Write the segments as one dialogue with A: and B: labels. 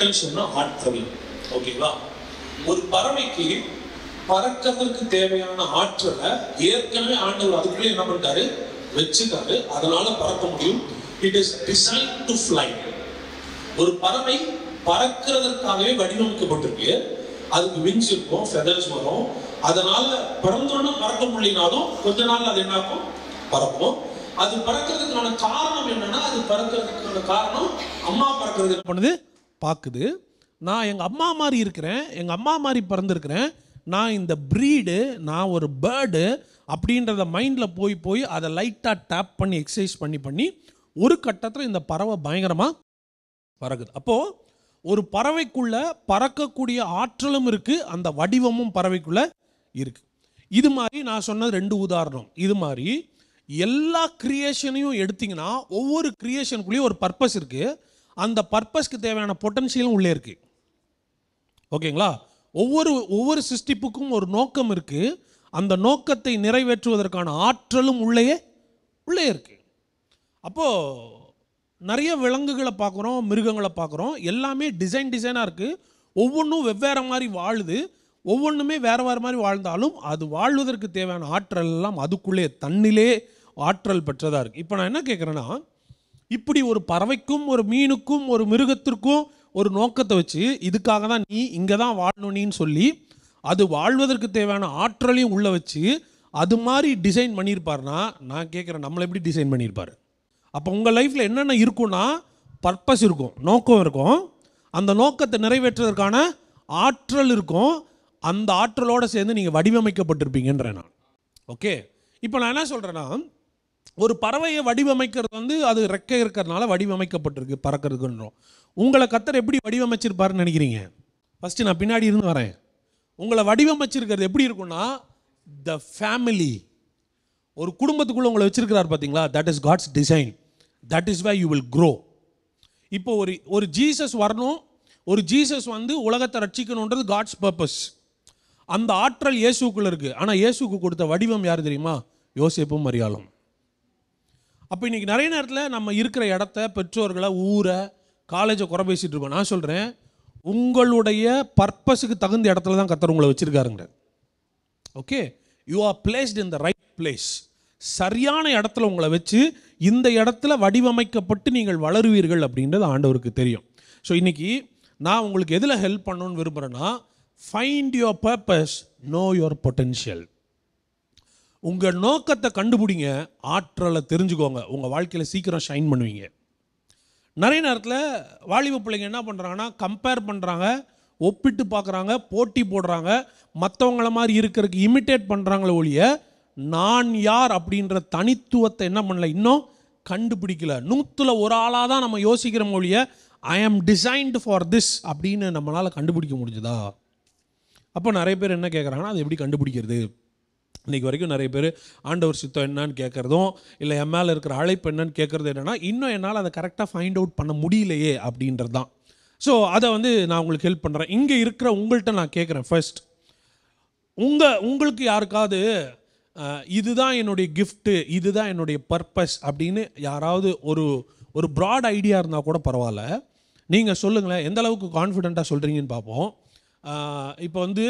A: பொட்டன்ஷியல்னா ஆற்றல் ஓகேங்களா ஒரு பறவைக்கு பறக்கிறதுக்கு தேவையான ஆற்றலை ஏற்கனவே ஆண்டவர் அதுக்குள்ளே என்ன பண்ணிட்டாரு வச்சுட்டாரு அதனால பறக்க முடியும் it is design to fly ஒரு பறவை பறக்கிறதுக்காகவே வடிவமைக்கப்பட்டிருக்கு அதுக்கு விங்ஸ் இருக்கும் ஃபெதர்ஸ் வரும் அதனால பிறந்தோன்னு பறக்க முடியினாலும் கொஞ்ச நாள் அது என்னாகும் பறக்கும் அது பறக்கிறதுக்கான காரணம் என்னன்னா அது பறக்கிறதுக்கான காரணம் அம்மா பறக்கிறது பண்ணுது பார்க்குது நான் எங்கள் அம்மா மாதிரி இருக்கிறேன் எங்கள் அம்மா மாதிரி பிறந்திருக்கிறேன் நான் இந்த ப்ரீடு நான் ஒரு பேர்டு அப்படின்றத மைண்டில் போய் போய் அதை லைட்டாக டேப் பண்ணி எக்ஸசைஸ் பண்ணி பண்ணி ஒரு கட்டத்தில் இந்த பறவை பயங்கரமாக பறகுது அப்போது ஒரு பறவைக்குள்ளே பறக்கக்கூடிய ஆற்றலும் இருக்குது அந்த வடிவமும் பறவைக்குள்ளே இருக்குது இது மாதிரி நான் சொன்னது ரெண்டு உதாரணம் இது மாதிரி எல்லா கிரியேஷனையும் எடுத்திங்கன்னா ஒவ்வொரு கிரியேஷனுக்குள்ளேயும் ஒரு பர்பஸ் இருக்குது அந்த பர்பஸ்க்கு தேவையான பொட்டன்ஷியலும் உள்ளே இருக்குது ஓகேங்களா ஒவ்வொரு ஒவ்வொரு சிருஷ்டிப்புக்கும் ஒரு நோக்கம் இருக்குது அந்த நோக்கத்தை நிறைவேற்றுவதற்கான ஆற்றலும் உள்ளேயே உள்ளே இருக்குது அப்போது நிறைய விலங்குகளை பார்க்குறோம் மிருகங்களை பார்க்குறோம் எல்லாமே டிசைன் டிசைனாக இருக்குது ஒவ்வொன்றும் வெவ்வேறு மாதிரி வாழுது ஒவ்வொன்றுமே வேறு வேறு மாதிரி வாழ்ந்தாலும் அது வாழ்வதற்கு தேவையான ஆற்றல் எல்லாம் அதுக்குள்ளே தன்னிலே ஆற்றல் பெற்றதாக இருக்குது இப்போ நான் என்ன கேட்குறேன்னா இப்படி ஒரு பறவைக்கும் ஒரு மீனுக்கும் ஒரு மிருகத்திற்கும் ஒரு நோக்கத்தை வச்சு இதுக்காக தான் நீ இங்கே தான் வாழணும் நீன்னு சொல்லி அது வாழ்வதற்கு தேவையான ஆற்றலையும் உள்ளே வச்சு அது மாதிரி டிசைன் பண்ணியிருப்பார்னா நான் கேட்குறேன் நம்மளை எப்படி டிசைன் பண்ணியிருப்பார் அப்போ உங்கள் லைஃப்பில் என்னென்ன இருக்கும்னா பர்பஸ் இருக்கும் நோக்கம் இருக்கும் அந்த நோக்கத்தை நிறைவேற்றுவதற்கான ஆற்றல் இருக்கும் அந்த ஆற்றலோடு சேர்ந்து நீங்கள் வடிவமைக்கப்பட்டிருப்பீங்கன்ற நான் ஓகே இப்போ நான் என்ன சொல்கிறேன்னா ஒரு பறவையை வடிவமைக்கிறது வந்து அது ரெக்கை இருக்கிறதுனால வடிவமைக்கப்பட்டிருக்கு பறக்கிறதுக்குன்றோம் உங்களை கத்தர் எப்படி வடிவமைச்சிருப்பாருன்னு நினைக்கிறீங்க ஃபஸ்ட்டு நான் பின்னாடி இருந்து வரேன் உங்களை வடிவமைச்சிருக்கிறது எப்படி இருக்குன்னா த ஃபேமிலி ஒரு குடும்பத்துக்குள்ளே உங்களை வச்சிருக்கிறார் பார்த்தீங்களா that is God's design that is way you will grow இப்போ ஒரு ஒரு ஜீசஸ் வரணும் ஒரு ஜீசஸ் வந்து உலகத்தை ரட்சிக்கணுன்றது காட்ஸ் பர்பஸ் அந்த ஆற்றல் இயேசுக்குள்ளே இருக்குது ஆனால் இயேசுக்கு கொடுத்த வடிவம் யார் தெரியுமா யோசிப்பும் மரியாளம் அப்போ இன்றைக்கி நிறைய நேரத்தில் நம்ம இருக்கிற இடத்த பெற்றோர்களை ஊரை காலேஜை குறை பேசிகிட்டு இருக்கோம் நான் சொல்கிறேன் உங்களுடைய பர்பஸுக்கு தகுந்த இடத்துல தான் கத்தர் உங்களை வச்சுருக்காருங்க okay you are placed in the right place சரியான இடத்துல உங்களை வச்சு இந்த இடத்துல வடிவமைக்கப்பட்டு நீங்கள் வளருவீர்கள் அப்படின்றது ஆண்டவருக்கு தெரியும் ஸோ இன்றைக்கி நான் உங்களுக்கு எதில் ஹெல்ப் பண்ணணும்னு விரும்புகிறேன்னா find your purpose know your potential உங்கள் நோக்கத்தை கண்டுபிடிங்க ஆற்றலை தெரிஞ்சுக்கோங்க உங்கள் வாழ்க்கையில் சீக்கிரம் ஷைன் பண்ணுவீங்க நிறைய நேரத்தில் வாலிப பிள்ளைங்க என்ன பண்ணுறாங்கன்னா கம்பேர் பண்ணுறாங்க ஒப்பிட்டு பார்க்குறாங்க போட்டி போடுறாங்க மற்றவங்கள மாதிரி இருக்கிறதுக்கு இமிட்டேட் பண்ணுறாங்களே ஒழிய நான் யார் அப்படின்ற தனித்துவத்தை என்ன பண்ணல இன்னும் கண்டுபிடிக்கல நூற்றுல ஒரு ஆளாக தான் நம்ம யோசிக்கிற மொழிய ஐ ஆம் டிசைன்டு ஃபார் திஸ் அப்படின்னு நம்மளால் கண்டுபிடிக்க முடிஞ்சுதா அப்போ நிறைய பேர் என்ன கேட்குறாங்கன்னா அது எப்படி கண்டுபிடிக்கிறது இன்றைக்கி வரைக்கும் நிறைய பேர் ஆண்டவர் சித்தம் என்னான்னு கேட்குறதும் இல்லை என் மேலே இருக்கிற அழைப்பு என்னன்னு கேட்குறது என்னென்னா இன்னும் என்னால் அதை கரெக்டாக ஃபைண்ட் அவுட் பண்ண முடியலையே அப்படின்றது தான் ஸோ அதை வந்து நான் உங்களுக்கு ஹெல்ப் பண்ணுறேன் இங்கே இருக்கிற உங்கள்கிட்ட நான் கேட்குறேன் ஃபர்ஸ்ட் உங்கள் உங்களுக்கு யாருக்காவது இதுதான் என்னுடைய கிஃப்ட்டு இதுதான் என்னுடைய பர்பஸ் அப்படின்னு யாராவது ஒரு ஒரு ப்ராட் ஐடியா இருந்தால் கூட பரவாயில்ல நீங்கள் சொல்லுங்களேன் எந்த அளவுக்கு கான்ஃபிடெண்ட்டாக சொல்கிறீங்கன்னு பார்ப்போம் இப்போ வந்து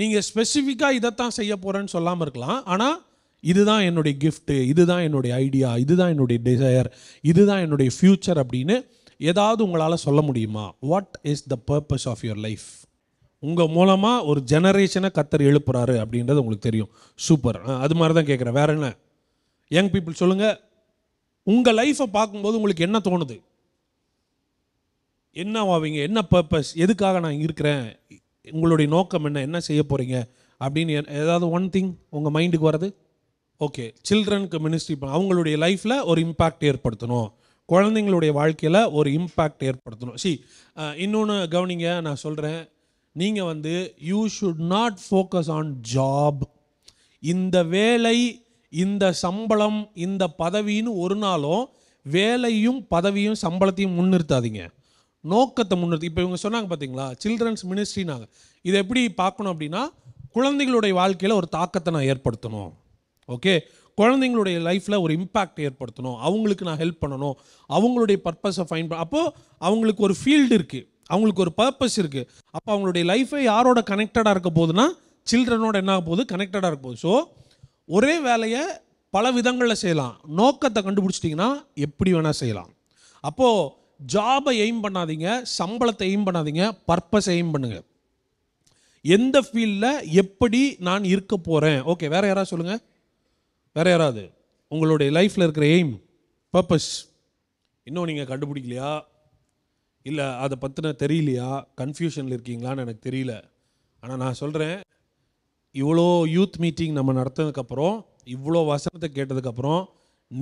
A: நீங்கள் ஸ்பெசிஃபிக்காக இதைத்தான் செய்ய போகிறேன்னு சொல்லாமல் இருக்கலாம் ஆனால் இதுதான் என்னுடைய கிஃப்ட்டு இதுதான் என்னுடைய ஐடியா இதுதான் என்னுடைய டிசையர் இதுதான் என்னுடைய ஃப்யூச்சர் அப்படின்னு ஏதாவது உங்களால் சொல்ல முடியுமா what is the purpose of your life உங்கள் மூலமாக ஒரு ஜெனரேஷனை கத்தர் எழுப்புறாரு அப்படின்றது உங்களுக்கு தெரியும் சூப்பர் அது மாதிரி தான் கேட்குறேன் வேற என்ன யங் பீப்புள் சொல்லுங்கள் உங்கள் லைஃப்பை பார்க்கும்போது உங்களுக்கு என்ன தோணுது என்ன ஆவீங்க என்ன பர்பஸ் எதுக்காக நான் இருக்கிறேன் உங்களுடைய நோக்கம் என்ன என்ன செய்ய போகிறீங்க அப்படின்னு ஏதாவது ஒன் திங் உங்கள் மைண்டுக்கு வர்றது ஓகே சில்ட்ரனுக்கு மினிஸ்ட்ரி அவங்களுடைய லைஃப்பில் ஒரு இம்பேக்ட் ஏற்படுத்தணும் குழந்தைங்களுடைய வாழ்க்கையில் ஒரு இம்பேக்ட் ஏற்படுத்தணும் சி இன்னொன்று கவனிங்க நான் சொல்கிறேன் நீங்கள் வந்து you should not focus on job இந்த வேலை இந்த சம்பளம் இந்த பதவின்னு ஒரு நாளும் வேலையும் பதவியும் சம்பளத்தையும் முன்னிறுத்தாதீங்க நோக்கத்தை முன்னிறுத்தி இப்போ இவங்க சொன்னாங்க பார்த்தீங்களா சில்ட்ரன்ஸ் மினிஸ்ட்ரினாங்க இதை எப்படி பார்க்கணும் அப்படின்னா குழந்தைங்களுடைய வாழ்க்கையில் ஒரு தாக்கத்தை நான் ஏற்படுத்தணும் ஓகே குழந்தைங்களுடைய லைஃப்பில் ஒரு இம்பேக்ட் ஏற்படுத்தணும் அவங்களுக்கு நான் ஹெல்ப் பண்ணணும் அவங்களுடைய பர்பஸை ஃபைன் பண்ண அப்போது அவங்களுக்கு ஒரு ஃபீல்டு இருக்குது அவங்களுக்கு ஒரு பர்பஸ் இருக்குது அப்போ அவங்களுடைய லைஃபை யாரோட கனெக்டடாக இருக்க போகுதுன்னா சில்ட்ரனோட என்ன ஆக போகுது கனெக்டடாக இருக்க போகுது ஸோ ஒரே வேலையை பல விதங்களில் செய்யலாம் நோக்கத்தை கண்டுபிடிச்சிட்டிங்கன்னா எப்படி வேணால் செய்யலாம் அப்போது ஜாபை எய்ம் பண்ணாதீங்க சம்பளத்தை எய்ம் பண்ணாதீங்க பர்பஸ் எய்ம் பண்ணுங்கள் எந்த ஃபீல்டில் எப்படி நான் இருக்க போகிறேன் ஓகே வேறு யாராவது சொல்லுங்கள் வேறு யாராவது உங்களுடைய லைஃப்பில் இருக்கிற எய்ம் பர்பஸ் இன்னும் நீங்கள் கண்டுபிடிக்கலையா இல்லை அதை பற்றின தெரியலையா கன்ஃபியூஷனில் இருக்கீங்களான்னு எனக்கு தெரியல ஆனால் நான் சொல்கிறேன் இவ்வளோ யூத் மீட்டிங் நம்ம நடத்ததுக்கப்புறம் இவ்வளோ வசனத்தை கேட்டதுக்கப்புறம்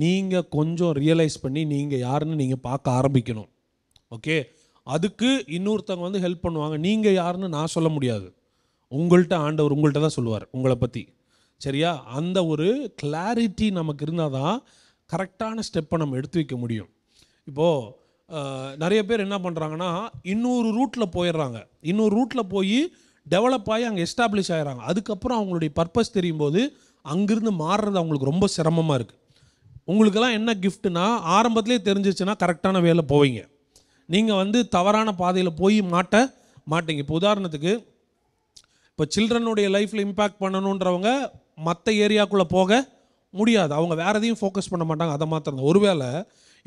A: நீங்கள் கொஞ்சம் ரியலைஸ் பண்ணி நீங்கள் யாருன்னு நீங்கள் பார்க்க ஆரம்பிக்கணும் ஓகே அதுக்கு இன்னொருத்தவங்க வந்து ஹெல்ப் பண்ணுவாங்க நீங்கள் யாருன்னு நான் சொல்ல முடியாது உங்கள்கிட்ட ஆண்டவர் உங்கள்கிட்ட தான் சொல்லுவார் உங்களை பற்றி சரியா அந்த ஒரு கிளாரிட்டி நமக்கு இருந்தால் தான் கரெக்டான ஸ்டெப்பை நம்ம எடுத்து வைக்க முடியும் இப்போது நிறைய பேர் என்ன பண்ணுறாங்கன்னா இன்னொரு ரூட்டில் போயிடுறாங்க இன்னொரு ரூட்டில் போய் டெவலப் ஆகி அங்கே எஸ்டாப்ளிஷ் ஆகிறாங்க அதுக்கப்புறம் அவங்களுடைய பர்பஸ் தெரியும் போது அங்கேருந்து மாறுறது அவங்களுக்கு ரொம்ப சிரமமாக இருக்குது உங்களுக்கெல்லாம் என்ன கிஃப்ட்னா ஆரம்பத்துலேயே தெரிஞ்சிச்சுன்னா கரெக்டான வேலை போவீங்க நீங்கள் வந்து தவறான பாதையில் போய் மாட்ட மாட்டீங்க இப்போ உதாரணத்துக்கு இப்போ சில்ட்ரனுடைய லைஃப்பில் இம்பேக்ட் பண்ணணுன்றவங்க மற்ற ஏரியாக்குள்ளே போக முடியாது அவங்க வேறு எதையும் ஃபோக்கஸ் பண்ண மாட்டாங்க அதை மாத்திரம் ஒருவேளை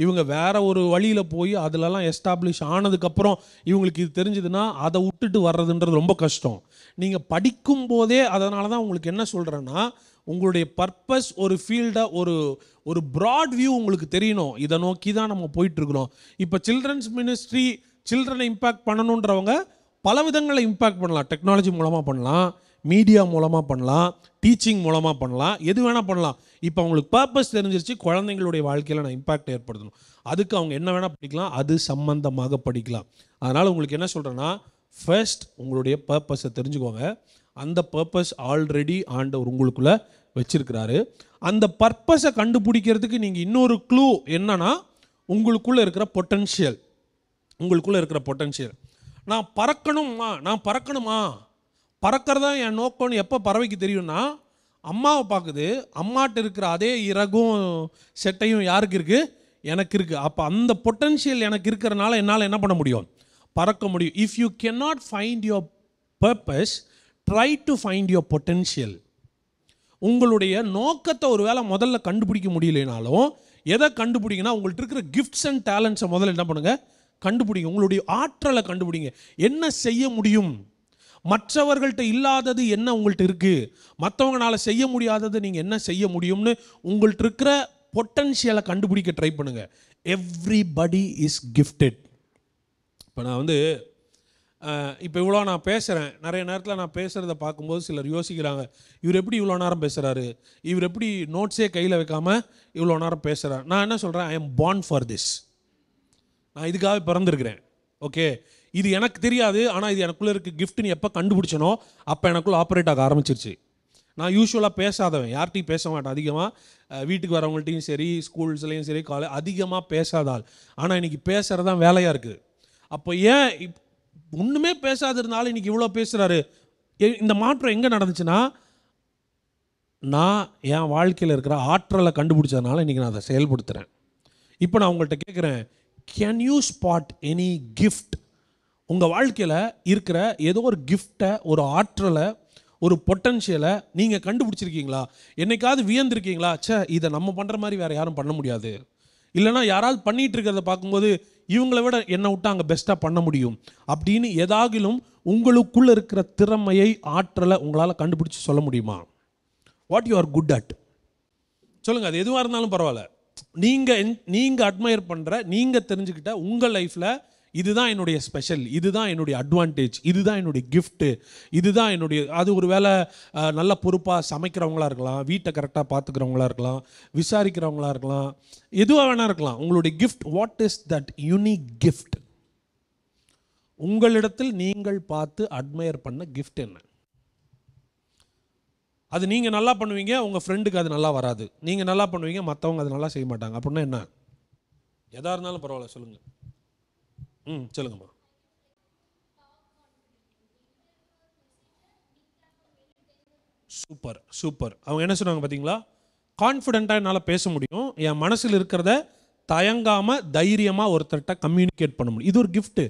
A: இவங்க வேறு ஒரு வழியில் போய் அதிலலாம் எஸ்டாப்ளிஷ் ஆனதுக்கப்புறம் இவங்களுக்கு இது தெரிஞ்சதுன்னா அதை விட்டுட்டு வர்றதுன்றது ரொம்ப கஷ்டம் நீங்கள் படிக்கும் போதே அதனால தான் உங்களுக்கு என்ன சொல்கிறேன்னா உங்களுடைய பர்பஸ் ஒரு ஃபீல்டை ஒரு ஒரு ப்ராட் வியூ உங்களுக்கு தெரியணும் இதை நோக்கி தான் நம்ம போயிட்டுருக்குறோம் இப்போ சில்ட்ரன்ஸ் மினிஸ்ட்ரி சில்ட்ரனை இம்பேக்ட் பண்ணணுன்றவங்க பல விதங்களை இம்பேக்ட் பண்ணலாம் டெக்னாலஜி மூலமாக பண்ணலாம் மீடியா மூலமாக பண்ணலாம் டீச்சிங் மூலமாக பண்ணலாம் எது வேணால் பண்ணலாம் இப்போ அவங்களுக்கு பர்பஸ் தெரிஞ்சிருச்சு குழந்தைங்களுடைய வாழ்க்கையில் நான் இம்பேக்ட் ஏற்படுத்தணும் அதுக்கு அவங்க என்ன வேணால் படிக்கலாம் அது சம்மந்தமாக படிக்கலாம் அதனால் உங்களுக்கு என்ன சொல்கிறேன்னா ஃபர்ஸ்ட் உங்களுடைய பர்பஸை தெரிஞ்சுக்கோங்க அந்த பர்பஸ் ஆல்ரெடி ஆண்டவர் உங்களுக்குள்ளே வச்சிருக்கிறாரு அந்த பர்பஸை கண்டுபிடிக்கிறதுக்கு நீங்கள் இன்னொரு க்ளூ என்னன்னா உங்களுக்குள்ளே இருக்கிற பொட்டன்ஷியல் உங்களுக்குள்ளே இருக்கிற பொட்டன்ஷியல் நான் பறக்கணுமா நான் பறக்கணுமா பறக்கிறதா என் நோக்கம்னு எப்போ பறவைக்கு தெரியும்னா அம்மாவை பார்க்குது அம்மாட்ட இருக்கிற அதே இறகும் செட்டையும் யாருக்கு இருக்குது எனக்கு இருக்குது அப்போ அந்த பொட்டன்ஷியல் எனக்கு இருக்கிறனால என்னால் என்ன பண்ண முடியும் பறக்க முடியும் if you can not find your purpose try to find your potential உங்களுடைய நோக்கத்தை ஒரு வேலை முதல்ல கண்டுபிடிக்க முடியலைனாலும் எதை கண்டுபிடிங்கன்னா உங்கள்கிட்ட இருக்கிற கிஃப்ட்ஸ் அண்ட் டேலண்ட்ஸை முதல்ல என்ன பண்ணுங்கள் கண்டுபிடிங்க உங்களுடைய ஆற்றலை கண்டுபிடிங்க என்ன செய்ய முடியும் மற்றவர்கள்ட்ட இல்லாதது என்ன உங்கள்கிட்ட இருக்குது மற்றவங்களால் செய்ய முடியாதது நீங்கள் என்ன செய்ய முடியும்னு உங்கள்கிட்ட இருக்கிற பொட்டன்ஷியலை கண்டுபிடிக்க ட்ரை பண்ணுங்கள் எவ்ரிபடி இஸ் கிஃப்டட் இப்போ நான் வந்து இப்போ இவ்வளோ நான் பேசுகிறேன் நிறைய நேரத்தில் நான் பேசுகிறத பார்க்கும்போது சிலர் யோசிக்கிறாங்க இவர் எப்படி இவ்வளோ நேரம் பேசுகிறாரு இவர் எப்படி நோட்ஸே கையில் வைக்காமல் இவ்வளோ நேரம் பேசுகிறார் நான் என்ன சொல்கிறேன் I am born for this நான் இதுக்காக பிறந்திருக்கிறேன் ஓகே இது எனக்கு தெரியாது ஆனால் இது எனக்குள்ளே இருக்க கிஃப்ட்னு எப்போ கண்டுபிடிச்சனோ அப்போ எனக்குள்ளே ஆப்ரேட் ஆக ஆரம்பிச்சிருச்சு நான் யூஸ்வலாக பேசாதவன் யார்கிட்டையும் பேச மாட்டேன் அதிகமாக வீட்டுக்கு வரவங்கள்ட்டையும் சரி ஸ்கூல்ஸ்லேயும் சரி காலேஜ் அதிகமாக பேசாதால் ஆனால் இன்றைக்கி பேசுகிறதான் தான் வேலையாக இருக்குது அப்போ ஏன் இப் ஒன்றுமே இருந்தாலும் இன்றைக்கி இவ்வளோ பேசுகிறாரு இந்த மாற்றம் எங்கே நடந்துச்சுன்னா நான் என் வாழ்க்கையில் இருக்கிற ஆற்றலை கண்டுபிடிச்சதுனால இன்றைக்கி நான் அதை செயல்படுத்துகிறேன் இப்போ நான் உங்கள்கிட்ட கேட்குறேன் can you spot any gift உங்கள் வாழ்க்கையில் இருக்கிற ஏதோ ஒரு கிஃப்டை ஒரு ஆற்றலை ஒரு பொட்டன்ஷியலை நீங்கள் கண்டுபிடிச்சிருக்கீங்களா என்னைக்காவது வியந்திருக்கீங்களா சே இதை நம்ம பண்ணுற மாதிரி வேறு யாரும் பண்ண முடியாது இல்லைனா யாராவது பண்ணிகிட்டு இருக்கிறத பார்க்கும்போது இவங்களை விட என்னை விட்டு அங்கே பெஸ்ட்டாக பண்ண முடியும் அப்படின்னு ஏதாகிலும் உங்களுக்குள்ளே இருக்கிற திறமையை ஆற்றலை உங்களால் கண்டுபிடிச்சி சொல்ல முடியுமா what you are good at சொல்லுங்கள் அது எதுவாக இருந்தாலும் பரவாயில்ல நீங்கள் நீங்கள் அட்மையர் பண்ணுற நீங்கள் தெரிஞ்சுக்கிட்ட உங்கள் லைஃப்பில் இதுதான் என்னுடைய ஸ்பெஷல் இதுதான் என்னுடைய அட்வான்டேஜ் இதுதான் என்னுடைய கிஃப்ட்டு இதுதான் என்னுடைய அது ஒரு வேலை நல்ல பொறுப்பாக சமைக்கிறவங்களா இருக்கலாம் வீட்டை கரெக்டாக பார்த்துக்கிறவங்களா இருக்கலாம் விசாரிக்கிறவங்களா இருக்கலாம் எதுவாக வேணா இருக்கலாம் உங்களுடைய gift what is that unique gift உங்களிடத்தில் நீங்கள் பார்த்து அட்மையர் பண்ண கிஃப்ட் என்ன அது நீங்கள் நல்லா பண்ணுவீங்க உங்கள் ஃப்ரெண்டுக்கு அது நல்லா வராது நீங்கள் நல்லா பண்ணுவீங்க மற்றவங்க அது நல்லா செய்ய மாட்டாங்க அப்படின்னா என்ன எதாக இருந்தாலும் பரவாயில்ல சொல்லுங்கள் ம் சொல்லுங்கம்மா சூப்பர் சூப்பர் அவங்க என்ன சொன்னாங்க பார்த்தீங்களா கான்ஃபிடெண்ட்டாக என்னால் பேச முடியும் என் மனசில் இருக்கிறத தயங்காமல் தைரியமாக ஒருத்தர்கிட்ட கம்யூனிகேட் பண்ண முடியும் இது ஒரு கிஃப்ட்டு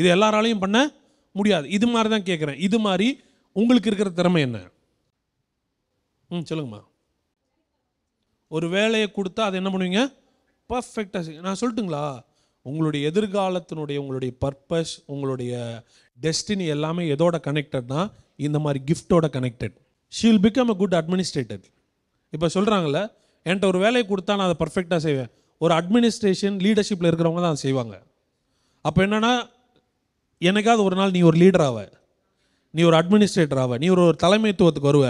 A: இது எல்லாராலையும் பண்ண முடியாது இது மாதிரி தான் கேட்குறேன் இது மாதிரி உங்களுக்கு இருக்கிற திறமை என்ன ம் சொல்லுங்கம்மா ஒரு வேலையை கொடுத்தா அதை என்ன பண்ணுவீங்க பர்ஃபெக்டாக நான் சொல்லட்டுங்களா உங்களுடைய எதிர்காலத்தினுடைய உங்களுடைய பர்பஸ் உங்களுடைய டெஸ்டினி எல்லாமே எதோட கனெக்டட்னா இந்த மாதிரி கிஃப்டோட connected she will become a good administrator இப்போ சொல்கிறாங்கல்ல என்கிட்ட ஒரு வேலையை கொடுத்தா நான் அதை பர்ஃபெக்டாக செய்வேன் ஒரு அட்மினிஸ்ட்ரேஷன் லீடர்ஷிப்பில் இருக்கிறவங்க தான் அதை செய்வாங்க அப்போ என்னென்னா எனக்காவது ஒரு நாள் நீ ஒரு லீடர் ஆவ நீ ஒரு அட்மினிஸ்ட்ரேட்டர் ஆவ நீ ஒரு தலைமைத்துவத்துக்கு வருவ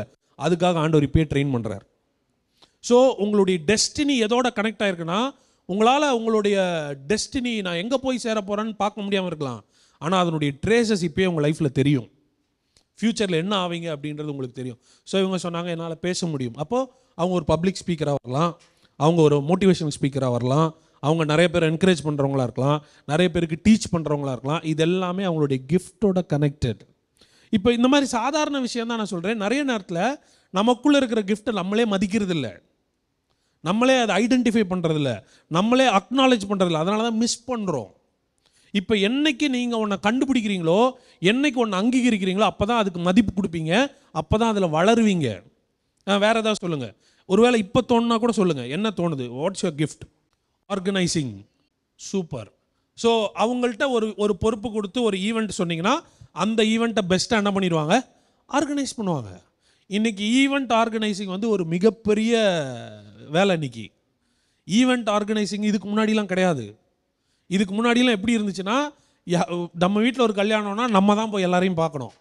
A: அதுக்காக ஒரு இப்பயே ட்ரெயின் பண்ணுறார் ஸோ உங்களுடைய டெஸ்டினி எதோட கனெக்ட் ஆயிருக்குன்னா உங்களால் உங்களுடைய டெஸ்டினி நான் எங்கே போய் சேர போகிறேன்னு பார்க்க முடியாமல் இருக்கலாம் ஆனால் அதனுடைய ட்ரேசஸ் இப்போயே உங்கள் லைஃப்பில் தெரியும் ஃப்யூச்சரில் என்ன ஆவீங்க அப்படின்றது உங்களுக்கு தெரியும் ஸோ இவங்க சொன்னாங்க என்னால் பேச முடியும் அப்போது அவங்க ஒரு பப்ளிக் ஸ்பீக்கராக வரலாம் அவங்க ஒரு மோட்டிவேஷனல் ஸ்பீக்கராக வரலாம் அவங்க நிறைய பேர் என்கரேஜ் பண்ணுறவங்களா இருக்கலாம் நிறைய பேருக்கு டீச் பண்ணுறவங்களா இருக்கலாம் இது எல்லாமே அவங்களுடைய கிஃப்டோட கனெக்டட் இப்போ இந்த மாதிரி சாதாரண விஷயம் தான் நான் சொல்கிறேன் நிறைய நேரத்தில் நமக்குள்ளே இருக்கிற கிஃப்ட்டை நம்மளே மதிக்கிறது இல்லை நம்மளே அதை ஐடென்டிஃபை பண்ணுறதில்ல நம்மளே அக்னாலேஜ் பண்ணுறதில்ல அதனால தான் மிஸ் பண்ணுறோம் இப்போ என்னைக்கு நீங்கள் ஒன்றை கண்டுபிடிக்கிறீங்களோ என்னைக்கு ஒன்று அங்கீகரிக்கிறீங்களோ அப்போ தான் அதுக்கு மதிப்பு கொடுப்பீங்க அப்போ தான் அதில் வளருவீங்க வேறு ஏதாவது சொல்லுங்கள் ஒருவேளை இப்போ தோணுனா கூட சொல்லுங்கள் என்ன தோணுது what's your gift organising super so அவங்கள்ட்ட ஒரு ஒரு பொறுப்பு கொடுத்து ஒரு ஈவெண்ட் சொன்னீங்கன்னா அந்த ஈவெண்ட்டை பெஸ்ட்டாக என்ன பண்ணிடுவாங்க ஆர்கனைஸ் பண்ணுவாங்க இன்றைக்கி ஈவெண்ட் ஆர்கனைசிங் வந்து ஒரு மிகப்பெரிய வேலை இன்னைக்கு ஈவெண்ட் ஆர்கனைசிங் இதுக்கு முன்னாடிலாம் கிடையாது இதுக்கு முன்னாடிலாம் எப்படி இருந்துச்சுன்னா நம்ம வீட்டில் ஒரு கல்யாணம்னா நம்ம தான் போய் எல்லாரையும் பார்க்கணும்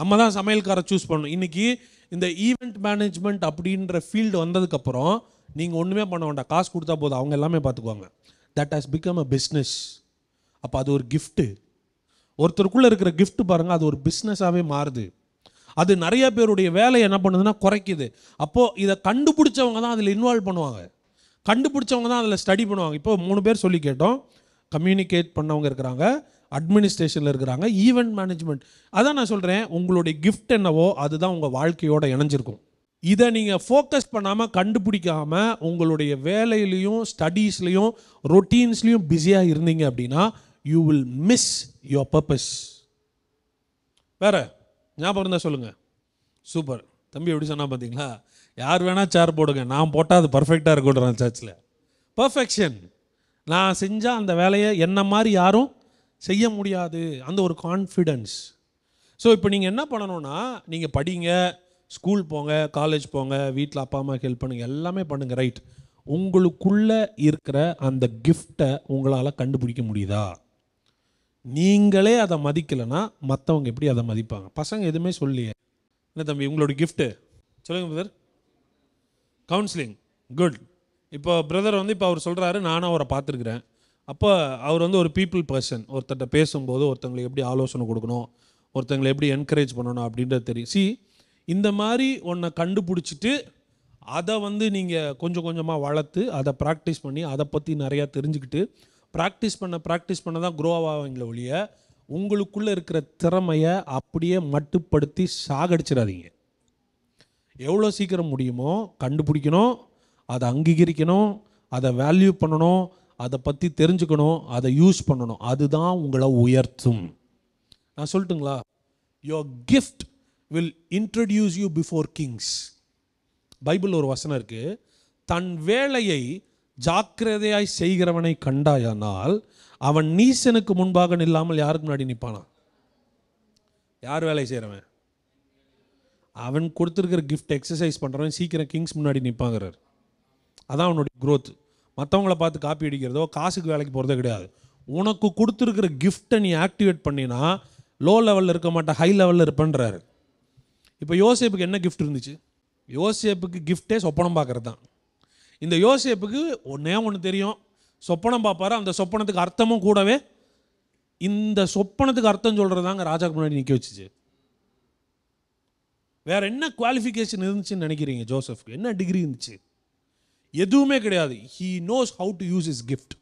A: நம்ம தான் சமையல்காரை சூஸ் பண்ணணும் இன்றைக்கி இந்த ஈவெண்ட் மேனேஜ்மெண்ட் அப்படின்ற ஃபீல்டு வந்ததுக்கப்புறம் நீங்கள் ஒன்றுமே பண்ண வேண்டாம் காசு கொடுத்தா போதும் அவங்க எல்லாமே பார்த்துக்குவாங்க that has become a business அப்போ அது ஒரு கிஃப்ட்டு ஒருத்தருக்குள்ளே இருக்கிற கிஃப்ட் பாருங்கள் அது ஒரு பிஸ்னஸாகவே மாறுது அது நிறைய பேருடைய வேலையை என்ன பண்ணுதுன்னா குறைக்குது அப்போது இதை கண்டுபிடிச்சவங்க தான் அதில் இன்வால்வ் பண்ணுவாங்க கண்டுபிடிச்சவங்க தான் அதில் ஸ்டடி பண்ணுவாங்க இப்போ மூணு பேர் சொல்லி கேட்டோம் கம்யூனிகேட் பண்ணவங்க இருக்கிறாங்க அட்மினிஸ்ட்ரேஷனில் இருக்கிறாங்க ஈவெண்ட் மேனேஜ்மெண்ட் அதான் நான் சொல்கிறேன் உங்களுடைய கிஃப்ட் என்னவோ அதுதான் உங்கள் வாழ்க்கையோட இணைஞ்சிருக்கும் இதை நீங்கள் ஃபோக்கஸ் பண்ணாமல் கண்டுபிடிக்காமல் உங்களுடைய வேலையிலையும் ஸ்டடீஸ்லையும் ரொட்டீன்ஸ்லையும் பிஸியாக இருந்தீங்க அப்படின்னா you will miss your purpose வேறு ஞாபகம் இருந்தால் சொல்லுங்கள் சூப்பர் தம்பி எப்படி சொன்னால் பார்த்தீங்களா யார் வேணால் சேர் போடுங்க நான் போட்டால் அது பர்ஃபெக்டாக இருக்குன்றான் சர்ச்சில் பர்ஃபெக்ஷன் நான் செஞ்சால் அந்த வேலையை என்ன மாதிரி யாரும் செய்ய முடியாது அந்த ஒரு கான்ஃபிடென்ஸ் ஸோ இப்போ நீங்கள் என்ன பண்ணணும்னா நீங்கள் படிங்க ஸ்கூல் போங்க காலேஜ் போங்க வீட்டில் அப்பா அம்மாவுக்கு ஹெல்ப் பண்ணுங்கள் எல்லாமே பண்ணுங்கள் ரைட் உங்களுக்குள்ளே இருக்கிற அந்த கிஃப்டை உங்களால் கண்டுபிடிக்க முடியுதா நீங்களே அதை மதிக்கலைன்னா மற்றவங்க எப்படி அதை மதிப்பாங்க பசங்க எதுவுமே சொல்லியே என்ன தம்பி உங்களோட கிஃப்ட்டு சொல்லுங்கள் பிரதர் கவுன்சிலிங் குட் இப்போ பிரதர் வந்து இப்போ அவர் சொல்கிறாரு நானும் அவரை பார்த்துருக்குறேன் அப்போ அவர் வந்து ஒரு பீப்புள் பர்சன் ஒருத்தர்கிட்ட பேசும்போது ஒருத்தங்களுக்கு எப்படி ஆலோசனை கொடுக்கணும் ஒருத்தங்களை எப்படி என்கரேஜ் பண்ணணும் அப்படின்றது தெரியும் சி இந்த மாதிரி ஒன்றை கண்டுபிடிச்சிட்டு அதை வந்து நீங்கள் கொஞ்சம் கொஞ்சமாக வளர்த்து அதை ப்ராக்டிஸ் பண்ணி அதை பற்றி நிறையா தெரிஞ்சுக்கிட்டு ப்ராக்டிஸ் பண்ண ப்ராக்டிஸ் பண்ண தான் குரோ ஆவாங்களே ஒழிய உங்களுக்குள்ளே இருக்கிற திறமையை அப்படியே மட்டுப்படுத்தி சாகடிச்சிடாதீங்க எவ்வளோ சீக்கிரம் முடியுமோ கண்டுபிடிக்கணும் அதை அங்கீகரிக்கணும் அதை வேல்யூ பண்ணணும் அதை பற்றி தெரிஞ்சுக்கணும் அதை யூஸ் பண்ணணும் அதுதான் உங்களை உயர்த்தும் நான் சொல்லட்டுங்களா your gift will introduce you before kings Bible ஒரு வசனம் இருக்குது தன் வேலையை ஜாக்கிரதையாய் செய்கிறவனை கண்டாயானால் அவன் நீசனுக்கு முன்பாக நில்லாமல் யாருக்கு முன்னாடி நிற்பானா யார் வேலை செய்கிறவன் அவன் கொடுத்துருக்கிற கிஃப்ட் எக்ஸசைஸ் பண்ணுறவன் சீக்கிரம் கிங்ஸ் முன்னாடி நிற்பாங்கிறார் அதான் அவனுடைய க்ரோத் மற்றவங்கள பார்த்து காப்பி அடிக்கிறதோ காசுக்கு வேலைக்கு போகிறதோ கிடையாது உனக்கு கொடுத்துருக்கிற கிஃப்ட்டை நீ ஆக்டிவேட் பண்ணினா லோ லெவலில் இருக்க மாட்டேன் ஹை லெவலில் இருப்பேன்றாரு இப்போ யோசேப்புக்கு என்ன கிஃப்ட் இருந்துச்சு யோசேப்புக்கு கிஃப்டே சொப்பனம் பார்க்குறது தான் இந்த யோசேப்புக்கு ஒன்றே ஒன்று தெரியும் சொப்பனம் பார்ப்பாரு அந்த சொப்பனத்துக்கு அர்த்தமும் கூடவே இந்த சொப்பனத்துக்கு அர்த்தம் சொல்கிறதாங்க ராஜாக்கு முன்னாடி நிற்க வச்சுச்சு வேற என்ன குவாலிஃபிகேஷன் இருந்துச்சுன்னு நினைக்கிறீங்க ஜோசப்க்கு என்ன டிகிரி இருந்துச்சு எதுவுமே கிடையாது he knows how to use is gift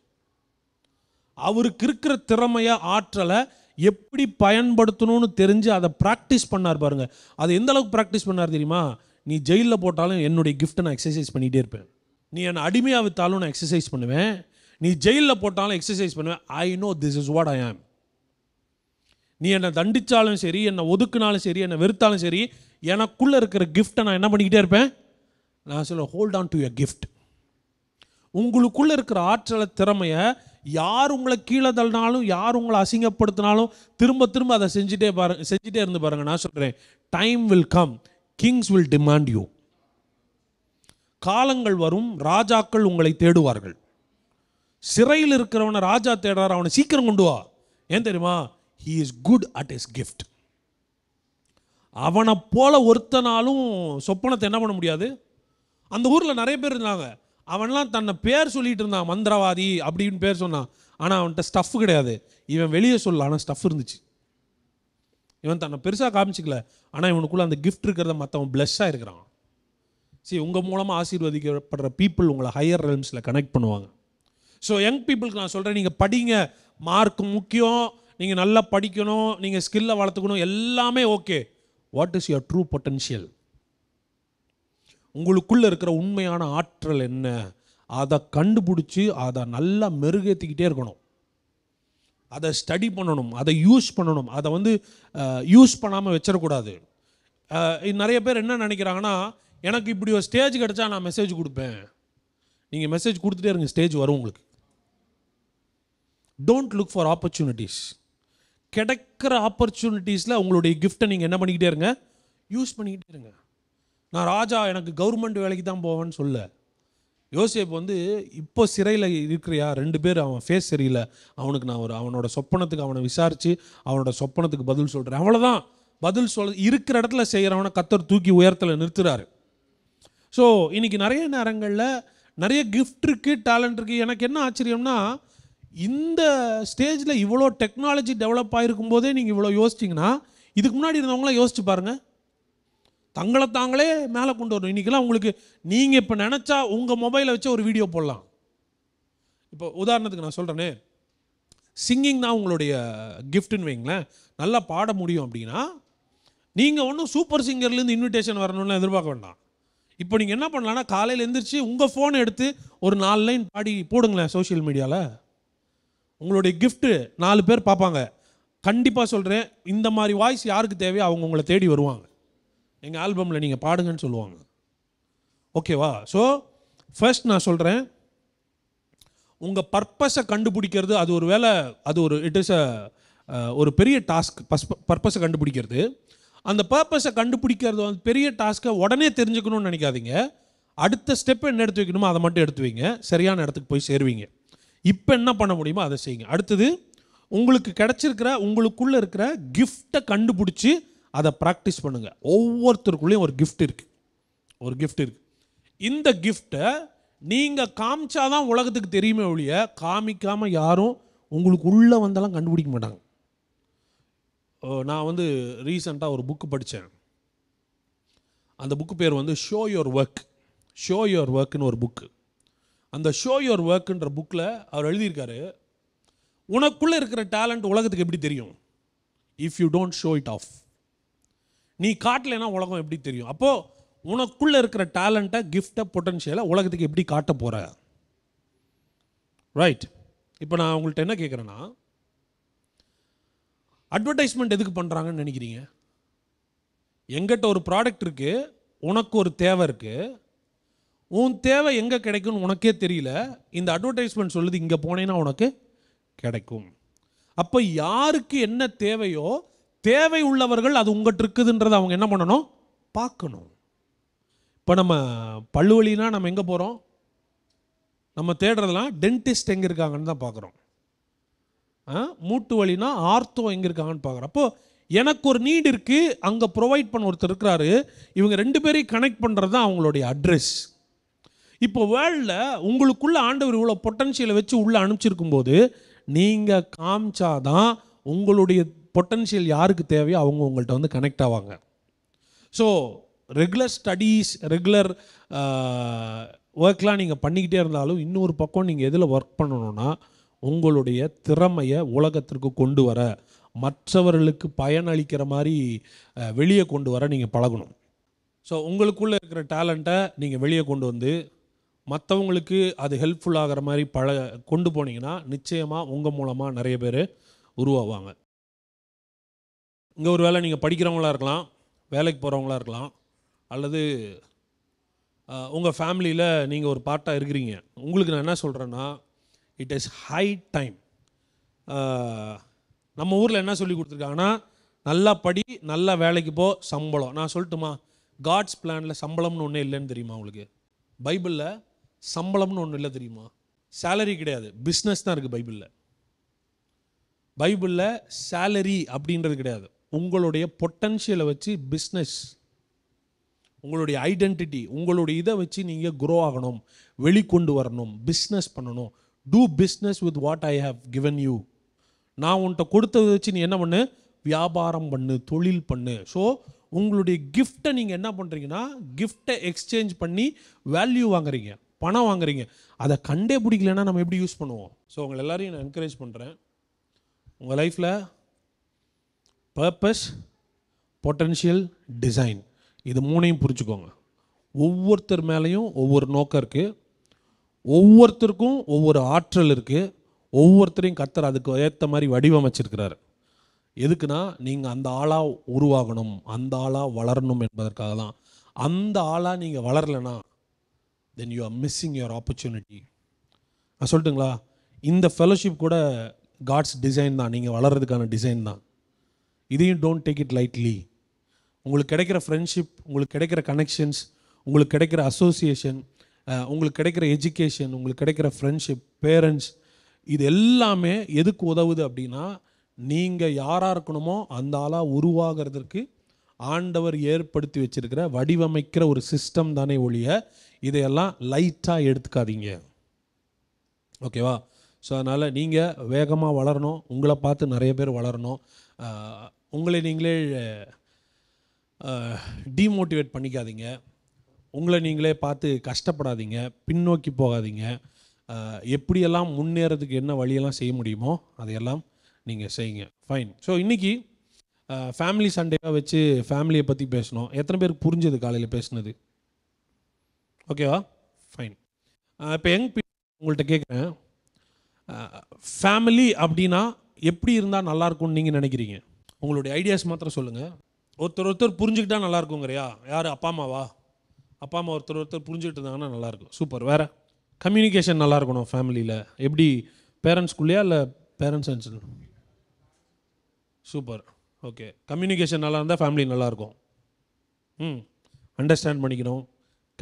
A: அவருக்கு இருக்கிற திறமையை ஆற்றலை எப்படி பயன்படுத்தணும்னு தெரிஞ்சு அதை ப்ராக்டிஸ் பண்ணார் பாருங்க அதை எந்த அளவுக்கு ப்ராக்டிஸ் பண்ணார் தெரியுமா நீ ஜெயிலில் போட்டாலும் என்னுடைய கிஃப்ட்டை நான் எக்ஸசைஸ் பண்ணிகிட்டே இருப்பேன் நீ என்னை அடிமையாக வித்தாலும் நான் எக்ஸசைஸ் பண்ணுவேன் நீ ஜெயிலில் போட்டாலும் எக்ஸசைஸ் பண்ணுவேன் I know this is what I am நீ என்னை தண்டித்தாலும் சரி என்னை ஒதுக்குனாலும் சரி என்னை வெறுத்தாலும் சரி எனக்குள்ளே இருக்கிற கிஃப்ட்டை நான் என்ன பண்ணிக்கிட்டே இருப்பேன் நான் சொல்ல hold on to your gift உங்களுக்குள்ளே இருக்கிற ஆற்றலை திறமையை யார் உங்களை கீழே தள்ளினாலும் யார் உங்களை அசிங்கப்படுத்தினாலும் திரும்ப திரும்ப அதை செஞ்சுட்டே பாரு செஞ்சுட்டே இருந்து பாருங்கள் நான் சொல்கிறேன் time will come kings will demand you காலங்கள் வரும் ராஜாக்கள் உங்களை தேடுவார்கள் சிறையில் இருக்கிறவனை ராஜா தேடுறார் அவனை சீக்கிரம் கொண்டு வா ஏன் தெரியுமா he is good at is gift அவனை போல ஒருத்தனாலும் சொப்பனத்தை என்ன பண்ண முடியாது அந்த ஊரில் நிறைய பேர் இருந்தாங்க அவன்லாம் தன்னை பேர் சொல்லிட்டு இருந்தான் மந்திரவாதி அப்படின்னு பேர் சொன்னான் ஆனால் அவன்கிட்ட ஸ்டஃப் கிடையாது இவன் வெளியே சொல்ல ஆனால் ஸ்டஃப் இருந்துச்சு இவன் தன்னை பெருசாக காமிச்சிக்கல ஆனால் இவனுக்குள்ளே அந்த கிஃப்ட் இருக்கிறத மற்றவன் பிளஸ்ஸாக இருக்கிறான் சரி உங்கள் மூலமாக ஆசீர்வதிக்கப்படுற பீப்புள் உங்களை ஹையர் ரெல்ம்ஸில் கனெக்ட் பண்ணுவாங்க ஸோ யங் பீப்புளுக்கு நான் சொல்கிறேன் நீங்கள் படிங்க மார்க் முக்கியம் நீங்கள் நல்லா படிக்கணும் நீங்கள் ஸ்கில்லை வளர்த்துக்கணும் எல்லாமே okay what is your true potential உங்களுக்குள்ளே இருக்கிற உண்மையான ஆற்றல் என்ன அதை கண்டுபிடிச்சி அதை நல்லா மெருகேற்றிக்கிட்டே இருக்கணும் அதை ஸ்டடி பண்ணணும் அதை யூஸ் பண்ணணும் அதை வந்து யூஸ் பண்ணாமல் வச்சிடக்கூடாது நிறைய பேர் என்ன நினைக்கிறாங்கன்னா எனக்கு இப்படி ஒரு ஸ்டேஜ் கிடச்சா நான் மெசேஜ் கொடுப்பேன் நீங்கள் மெசேஜ் கொடுத்துட்டே இருங்க ஸ்டேஜ் வரும் உங்களுக்கு டோன்ட் லுக் ஃபார் ஆப்பர்ச்சுனிட்டிஸ் கிடைக்கிற ஆப்பர்ச்சுனிட்டிஸில் உங்களுடைய கிஃப்ட்டை நீங்கள் என்ன பண்ணிக்கிட்டே இருங்க யூஸ் பண்ணிக்கிட்டே இருங்க நான் ராஜா எனக்கு கவர்மெண்ட் வேலைக்கு தான் போவேன்னு சொல்ல யோசேப் வந்து இப்போ சிறையில் இருக்கிறியா ரெண்டு பேர் அவன் ஃபேஸ் சரியில்லை அவனுக்கு நான் ஒரு அவனோட சொப்பனத்துக்கு அவனை விசாரித்து அவனோட சொப்பனத்துக்கு பதில் சொல்கிறேன் அவ்வளோதான் பதில் சொல் இருக்கிற இடத்துல செய்கிறவனை கத்தர் தூக்கி உயரத்தில் நிறுத்துறாரு ஸோ இன்றைக்கி நிறைய நேரங்களில் நிறைய கிஃப்ட் இருக்குது டேலண்ட் இருக்குது எனக்கு என்ன ஆச்சரியம்னா இந்த ஸ்டேஜில் இவ்வளோ டெக்னாலஜி டெவலப் ஆகிருக்கும் போதே நீங்கள் இவ்வளோ யோசிச்சிங்கன்னா இதுக்கு முன்னாடி இருந்தவங்களாம் யோசிச்சு பாருங்கள் தங்களை தாங்களே மேலே கொண்டு வரணும் இன்றைக்கெல்லாம் உங்களுக்கு நீங்கள் இப்போ நினச்சா உங்கள் மொபைலை வச்சு ஒரு வீடியோ போடலாம் இப்போ உதாரணத்துக்கு நான் சொல்கிறேனே சிங்கிங் தான் உங்களுடைய கிஃப்ட்டுன்னு வைங்களேன் நல்லா பாட முடியும் அப்படின்னா நீங்கள் ஒன்றும் சூப்பர் சிங்கர்லேருந்து இன்விடேஷன் வரணும்னு எதிர்பார்க்க வேண்டாம் இப்போ நீங்கள் என்ன பண்ணலாம்னா காலையில் எழுந்திரிச்சு உங்கள் ஃபோன் எடுத்து ஒரு நாலு லைன் பாடி போடுங்களேன் சோஷியல் மீடியாவில் உங்களுடைய கிஃப்ட்டு நாலு பேர் பார்ப்பாங்க கண்டிப்பாக சொல்கிறேன் இந்த மாதிரி வாய்ஸ் யாருக்கு தேவையோ அவங்க உங்களை தேடி வருவாங்க எங்கள் ஆல்பமில் நீங்கள் பாடுங்கன்னு சொல்லுவாங்க ஓகேவா ஸோ ஃபர்ஸ்ட் நான் சொல்கிறேன் உங்கள் பர்பஸை கண்டுபிடிக்கிறது அது ஒரு வேலை அது ஒரு இட் இஸ் அ ஒரு பெரிய டாஸ்க் பஸ் பர்பஸை கண்டுபிடிக்கிறது அந்த பர்பஸை கண்டுபிடிக்கிறது வந்து பெரிய டாஸ்க்கை உடனே தெரிஞ்சுக்கணும்னு நினைக்காதீங்க அடுத்த ஸ்டெப் என்ன எடுத்து வைக்கணுமோ அதை மட்டும் எடுத்து வைங்க சரியான இடத்துக்கு போய் சேருவீங்க இப்போ என்ன பண்ண முடியுமோ அதை செய்யுங்க அடுத்தது உங்களுக்கு கிடச்சிருக்கிற உங்களுக்குள்ளே இருக்கிற கிஃப்டை கண்டுபிடிச்சி அதை ப்ராக்டிஸ் பண்ணுங்கள் ஒவ்வொருத்தருக்குள்ளேயும் ஒரு கிஃப்ட் இருக்குது ஒரு கிஃப்ட் இருக்குது இந்த கிஃப்ட்டை நீங்கள் காமிச்சாதான் உலகத்துக்கு தெரியுமே ஒழிய காமிக்காமல் யாரும் உங்களுக்கு உள்ளே வந்தெல்லாம் கண்டுபிடிக்க மாட்டாங்க நான் வந்து ரீசண்டாக ஒரு புக்கு படித்தேன் அந்த புக்கு பேர் வந்து show your work show your ஒர்க்குன்னு ஒரு புக்கு அந்த ஷோ யுவர் ஒர்க்குன்ற புக்கில் அவர் எழுதியிருக்காரு உனக்குள்ளே இருக்கிற டேலண்ட் உலகத்துக்கு எப்படி தெரியும் if you don't show it off நீ காட்டலைனா உலகம் எப்படி தெரியும் அப்போது உனக்குள்ளே இருக்கிற டேலண்ட்டை கிஃப்டை பொட்டன்ஷியலை உலகத்துக்கு எப்படி காட்ட போகிற ரைட் இப்போ நான் உங்கள்கிட்ட என்ன கேட்குறேன்னா அட்வர்டைஸ்மெண்ட் எதுக்கு பண்ணுறாங்கன்னு நினைக்கிறீங்க எங்கிட்ட ஒரு ப்ராடக்ட் இருக்குது உனக்கு ஒரு தேவை இருக்குது உன் தேவை எங்கே கிடைக்கும்னு உனக்கே தெரியல இந்த அட்வர்டைஸ்மெண்ட் சொல்லுது இங்கே போனேன்னா உனக்கு கிடைக்கும் அப்போ யாருக்கு என்ன தேவையோ தேவை உள்ளவர்கள் அது உங்கள்கிட்ட இருக்குதுன்றதை அவங்க என்ன பண்ணணும் பார்க்கணும் இப்போ நம்ம பல்லுவலினா நம்ம எங்கே போகிறோம் நம்ம தேடுறதுலாம் டென்டிஸ்ட் எங்கே இருக்காங்கன்னு தான் பார்க்குறோம் மூட்டு வழினா ஆர்த்தோ எங்கே இருக்காங்கன்னு பார்க்குறோம் அப்போது எனக்கு ஒரு நீடு இருக்குது அங்கே ப்ரொவைட் பண்ண ஒருத்தர் இருக்கிறாரு இவங்க ரெண்டு பேரையும் கனெக்ட் பண்ணுறது தான் அவங்களுடைய அட்ரஸ் இப்போ வேர்ல்டில் உங்களுக்குள்ளே ஆண்டவர் இவ்வளோ பொட்டன்ஷியலை வச்சு உள்ளே அனுப்பிச்சிருக்கும்போது நீங்கள் காமிச்சாதான் உங்களுடைய பொட்டன்ஷியல் யாருக்கு தேவையோ அவங்க உங்கள்கிட்ட வந்து கனெக்ட் ஆவாங்க ஸோ ரெகுலர் ஸ்டடீஸ் ரெகுலர் ஒர்க்லாம் நீங்கள் பண்ணிக்கிட்டே இருந்தாலும் இன்னொரு பக்கம் நீங்கள் எதில் ஒர்க் பண்ணணுன்னா உங்களுடைய திறமையை உலகத்திற்கு கொண்டு வர மற்றவர்களுக்கு பயனளிக்கிற மாதிரி வெளியே கொண்டு வர நீங்கள் பழகணும் ஸோ உங்களுக்குள்ளே இருக்கிற டேலண்ட்டை நீங்கள் வெளியே கொண்டு வந்து மற்றவங்களுக்கு அது ஹெல்ப்ஃபுல் ஆகிற மாதிரி பழ கொண்டு போனீங்கன்னா நிச்சயமாக உங்கள் மூலமாக நிறைய பேர் உருவாவாங்க இங்கே ஒரு வேளை நீங்கள் படிக்கிறவங்களாக இருக்கலாம் வேலைக்கு போகிறவங்களா இருக்கலாம் அல்லது உங்கள் ஃபேமிலியில் நீங்கள் ஒரு பார்ட்டாக இருக்கிறீங்க உங்களுக்கு நான் என்ன சொல்கிறேன்னா இட் இஸ் ஹை டைம் நம்ம ஊரில் என்ன சொல்லி கொடுத்துருக்காங்கன்னா நல்லா படி நல்லா வேலைக்கு போ சம்பளம் நான் சொல்லட்டுமா காட்ஸ் பிளானில் சம்பளம்னு ஒன்றே இல்லைன்னு தெரியுமா உங்களுக்கு பைபிளில் சம்பளம்னு ஒன்றும் இல்லை தெரியுமா சேலரி கிடையாது பிஸ்னஸ் தான் இருக்குது பைபிளில் பைபிளில் சேலரி அப்படின்றது கிடையாது உங்களுடைய பொட்டன்ஷியலை வச்சு பிஸ்னஸ் உங்களுடைய ஐடென்டிட்டி உங்களுடைய இதை வச்சு நீங்கள் குரோ ஆகணும் வெளிக்கொண்டு வரணும் பிஸ்னஸ் பண்ணணும் do business with what I have given you நான் உன்ட்ட கொடுத்தது வச்சு நீ என்ன பண்ணு வியாபாரம் பண்ணு தொழில் பண்ணு ஸோ உங்களுடைய கிஃப்ட்டை நீங்கள் என்ன பண்ணுறீங்கன்னா கிஃப்ட்டை எக்ஸ்சேஞ்ச் பண்ணி வேல்யூ வாங்குறீங்க பணம் வாங்குறீங்க அதை கண்டே பிடிக்கலன்னா நம்ம எப்படி யூஸ் பண்ணுவோம் ஸோ உங்களை எல்லோரையும் நான் என்கரேஜ் பண்ணுறேன் உங்கள் லைஃப்பில் பர்பஸ் பொட்டன்ஷியல் டிசைன் இது மூணையும் புரிஞ்சுக்கோங்க ஒவ்வொருத்தர் மேலேயும் ஒவ்வொரு நோக்கம் இருக்குது ஒவ்வொருத்தருக்கும் ஒவ்வொரு ஆற்றல் இருக்குது ஒவ்வொருத்தரையும் கத்தர் அதுக்கு ஏற்ற மாதிரி வடிவமைச்சிருக்கிறாரு எதுக்குன்னா நீங்கள் அந்த ஆளாக உருவாகணும் அந்த ஆளாக வளரணும் என்பதற்காக தான் அந்த ஆளாக நீங்கள் வளரலைன்னா then you are missing your opportunity நான் சொல்லட்டுங்களா இந்த ஃபெலோஷிப் கூட காட்ஸ் டிசைன் தான் நீங்கள் வளர்கிறதுக்கான டிசைன் தான் இதையும் டோன்ட் டேக் இட் லைட்லி உங்களுக்கு கிடைக்கிற ஃப்ரெண்ட்ஷிப் உங்களுக்கு கிடைக்கிற கனெக்ஷன்ஸ் உங்களுக்கு கிடைக்கிற அசோசியேஷன் உங்களுக்கு கிடைக்கிற எஜுகேஷன் உங்களுக்கு கிடைக்கிற ஃப்ரெண்ட்ஷிப் பேரண்ட்ஸ் இது எல்லாமே எதுக்கு உதவுது அப்படின்னா நீங்கள் யாராக இருக்கணுமோ அந்த ஆளாக உருவாகிறதுக்கு ஆண்டவர் ஏற்படுத்தி வச்சிருக்கிற வடிவமைக்கிற ஒரு சிஸ்டம் தானே ஒழிய இதையெல்லாம் லைட்டாக எடுத்துக்காதீங்க ஓகேவா ஸோ அதனால் நீங்கள் வேகமாக வளரணும் உங்களை பார்த்து நிறைய பேர் வளரணும் உங்களை நீங்களே டீமோட்டிவேட் பண்ணிக்காதீங்க உங்களை நீங்களே பார்த்து கஷ்டப்படாதீங்க பின்னோக்கி போகாதீங்க எப்படியெல்லாம் முன்னேறதுக்கு என்ன வழியெல்லாம் செய்ய முடியுமோ அதையெல்லாம் நீங்கள் செய்யுங்க ஃபைன் ஸோ இன்றைக்கி ஃபேமிலி சண்டேவாக வச்சு ஃபேமிலியை பற்றி பேசணும் எத்தனை பேருக்கு புரிஞ்சது காலையில் பேசுனது ஓகேவா ஃபைன் இப்போ எங் உங்கள்கிட்ட கேட்குறேன் ஃபேமிலி அப்படின்னா எப்படி இருந்தால் நல்லாயிருக்கும்னு நீங்கள் நினைக்கிறீங்க உங்களுடைய ஐடியாஸ் மாத்திரம் சொல்லுங்கள் ஒருத்தர் ஒருத்தர் புரிஞ்சுக்கிட்டா நல்லாயிருக்குங்கிறியா யார் அப்பா அம்மாவா அப்பா அம்மா ஒருத்தர் ஒருத்தர் புரிஞ்சுட்டு இருந்தாங்கன்னா நல்லாயிருக்கும் சூப்பர் வேறு கம்யூனிகேஷன் நல்லா இருக்கணும் ஃபேமிலியில் எப்படி பேரண்ட்ஸ்குள்ளேயா இல்லை parents and super okay communication நல்லா இருந்தால் ஃபேமிலி நல்லாயிருக்கும் ம் அண்டர்ஸ்டாண்ட் பண்ணிக்கணும்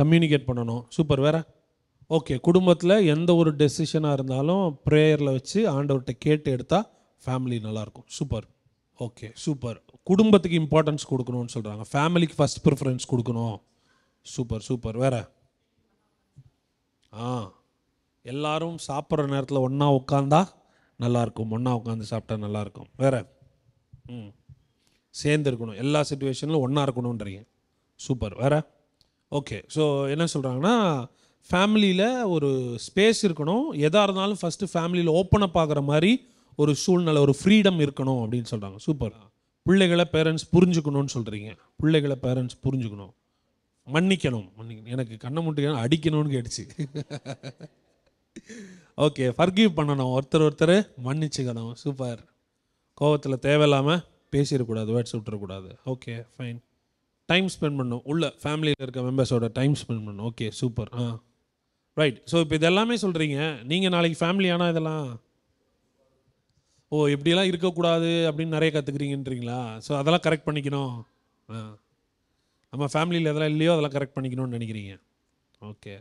A: கம்யூனிகேட் பண்ணணும் சூப்பர் வேறு ஓகே குடும்பத்தில் எந்த ஒரு டெசிஷனாக இருந்தாலும் ப்ரேயரில் வச்சு ஆண்டவர்கிட்ட கேட்டு எடுத்தால் ஃபேமிலி நல்லாயிருக்கும் சூப்பர் ஓகே சூப்பர் குடும்பத்துக்கு இம்பார்ட்டன்ஸ் கொடுக்கணும்னு சொல்கிறாங்க ஃபேமிலிக்கு ஃபஸ்ட் ப்ரிஃபரன்ஸ் கொடுக்கணும் சூப்பர் சூப்பர் வேற ஆ எல்லாரும் சாப்பிட்ற நேரத்தில் ஒன்றா உட்காந்தா நல்லாயிருக்கும் ஒன்றா உட்காந்து சாப்பிட்டா நல்லாயிருக்கும் வேற ம் சேர்ந்து இருக்கணும் எல்லா சுச்சுவேஷனிலும் ஒன்றா இருக்கணுன்றீங்க சூப்பர் வேற ஓகே ஸோ என்ன சொல்கிறாங்கன்னா ஃபேமிலியில் ஒரு ஸ்பேஸ் இருக்கணும் எதாக இருந்தாலும் ஃபஸ்ட்டு ஃபேமிலியில் ஓப்பனப் ஆகிற மாதிரி ஒரு சூழ்நிலை ஒரு ஃப்ரீடம் இருக்கணும் அப்படின்னு சொல்கிறாங்க சூப்பர் பிள்ளைகளை பேரண்ட்ஸ் புரிஞ்சுக்கணும்னு சொல்கிறீங்க பிள்ளைகளை பேரண்ட்ஸ் புரிஞ்சுக்கணும் மன்னிக்கணும் மன்னிக்கணும் எனக்கு கண்ணை முட்டிக்கணும் அடிக்கணும்னு கேட்டுச்சு ஓகே ஃபர்கீவ் பண்ணணும் ஒருத்தர் ஒருத்தர் மன்னிச்சுக்கணும் சூப்பர் கோவத்தில் தேவையில்லாமல் பேசிடக்கூடாது வேர்ட்ஸ் விட்டுறக்கூடாது ஓகே ஃபைன் டைம் ஸ்பெண்ட் பண்ணும் உள்ள ஃபேமிலியில் இருக்க மெம்பர்ஸோட டைம் ஸ்பெண்ட் பண்ணும் ஓகே சூப்பர் ஆ ரைட் ஸோ இப்போ இதெல்லாமே சொல்கிறீங்க நீங்கள் நாளைக்கு ஃபேமிலி ஆனால் இதெல்லாம் ஓ இப்படிலாம் இருக்கக்கூடாது அப்படின்னு நிறைய கற்றுக்குறீங்கன்றீங்களா ஸோ அதெல்லாம் கரெக்ட் பண்ணிக்கணும் ஆ நம்ம ஃபேமிலியில் எதெல்லாம் இல்லையோ அதெல்லாம் கரெக்ட் பண்ணிக்கணும்னு நினைக்கிறீங்க ஓகே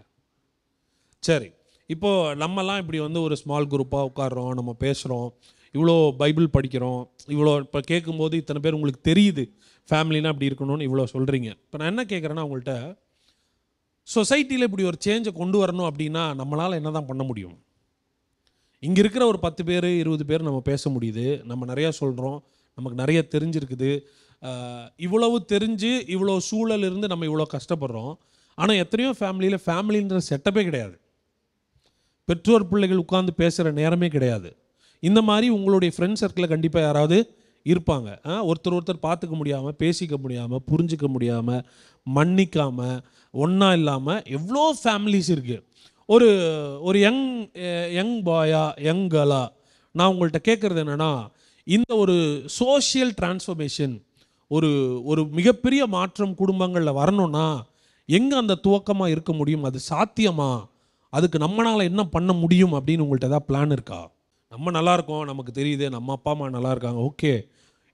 A: சரி இப்போது நம்மலாம் இப்படி வந்து ஒரு ஸ்மால் குரூப்பாக உட்காடுறோம் நம்ம பேசுகிறோம் இவ்வளோ பைபிள் படிக்கிறோம் இவ்வளோ இப்போ கேட்கும்போது இத்தனை பேர் உங்களுக்கு தெரியுது ஃபேமிலினா இப்படி இருக்கணும்னு இவ்வளோ சொல்கிறீங்க இப்போ நான் என்ன கேட்குறேன்னா உங்கள்கிட்ட சொசைட்டியில் இப்படி ஒரு சேஞ்சை கொண்டு வரணும் அப்படின்னா நம்மளால் என்ன தான் பண்ண முடியும் இங்கே இருக்கிற ஒரு பத்து பேர் இருபது பேர் நம்ம பேச முடியுது நம்ம நிறையா சொல்கிறோம் நமக்கு நிறைய தெரிஞ்சிருக்குது இவ்வளவு தெரிஞ்சு இவ்வளோ சூழல் இருந்து நம்ம இவ்வளோ கஷ்டப்படுறோம் ஆனால் எத்தனையோ ஃபேமிலியில் ஃபேமிலின்ற செட்டப்பே கிடையாது பெற்றோர் பிள்ளைகள் உட்காந்து பேசுகிற நேரமே கிடையாது இந்த மாதிரி உங்களுடைய ஃப்ரெண்ட் சர்க்கிளில் கண்டிப்பாக யாராவது இருப்பாங்க ஒருத்தர் ஒருத்தர் பார்த்துக்க முடியாமல் பேசிக்க முடியாமல் புரிஞ்சிக்க முடியாமல் மன்னிக்காமல் ஒன்றா இல்லாமல் எவ்வளோ ஃபேமிலிஸ் இருக்குது ஒரு ஒரு யங் யங் பாயா யங் கேர்ளா நான் உங்கள்கிட்ட கேட்குறது என்னென்னா இந்த ஒரு சோஷியல் டிரான்ஸ்ஃபர்மேஷன் ஒரு ஒரு மிகப்பெரிய மாற்றம் குடும்பங்களில் வரணும்னா எங்கே அந்த துவக்கமாக இருக்க முடியும் அது சாத்தியமா அதுக்கு நம்மளால் என்ன பண்ண முடியும் அப்படின்னு உங்கள்கிட்ட ஏதாவது பிளான் இருக்கா நம்ம நல்லாயிருக்கோம் நமக்கு தெரியுது நம்ம அப்பா அம்மா நல்லா இருக்காங்க ஓகே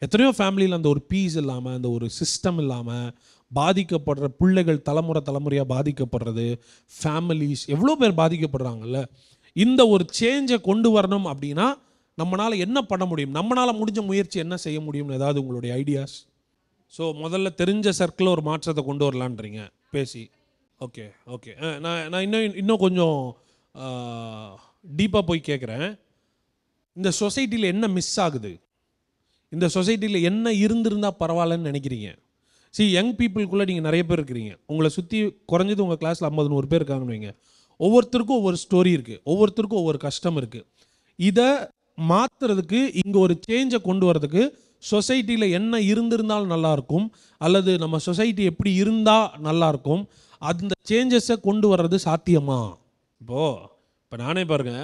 A: எத்தனையோ ஃபேமிலியில் அந்த ஒரு பீஸ் இல்லாமல் அந்த ஒரு சிஸ்டம் இல்லாமல் பாதிக்கப்படுற பிள்ளைகள் தலைமுறை தலைமுறையாக பாதிக்கப்படுறது ஃபேமிலிஸ் எவ்வளோ பேர் பாதிக்கப்படுறாங்கல்ல இந்த ஒரு சேஞ்சை கொண்டு வரணும் அப்படின்னா நம்மளால் என்ன பண்ண முடியும் நம்மளால் முடிஞ்ச முயற்சி என்ன செய்ய முடியும்னு ஏதாவது உங்களுடைய ஐடியாஸ் ஸோ முதல்ல தெரிஞ்ச சர்க்கிளில் ஒரு மாற்றத்தை கொண்டு வரலான்றீங்க பேசி ஓகே ஓகே நான் நான் இன்னும் இன்னும் கொஞ்சம் டீப்பாக போய் கேட்குறேன் இந்த சொசைட்டியில் என்ன மிஸ் ஆகுது இந்த சொசைட்டியில் என்ன இருந்திருந்தால் பரவாயில்லன்னு நினைக்கிறீங்க சி யங் பீப்புளுக்குள்ளே நீங்கள் நிறைய பேர் இருக்கிறீங்க உங்களை சுற்றி குறைஞ்சது உங்கள் கிளாஸில் ஐம்பது நூறு பேர் இருக்காங்கன்னு வைங்க ஒவ்வொருத்தருக்கும் ஒவ்வொரு ஸ்டோரி இருக்குது ஒவ்வொருத்தருக்கும் ஒவ்வொரு கஷ்டம் இருக்குது இதை மாற்றுறதுக்கு இங்கே ஒரு சேஞ்சை கொண்டு வரதுக்கு சொசைட்டியில் என்ன இருந்திருந்தாலும் நல்லாயிருக்கும் அல்லது நம்ம சொசைட்டி எப்படி இருந்தால் நல்லாயிருக்கும் அந்த சேஞ்சஸை கொண்டு வர்றது சாத்தியமா இப்போது இப்போ நானே பாருங்க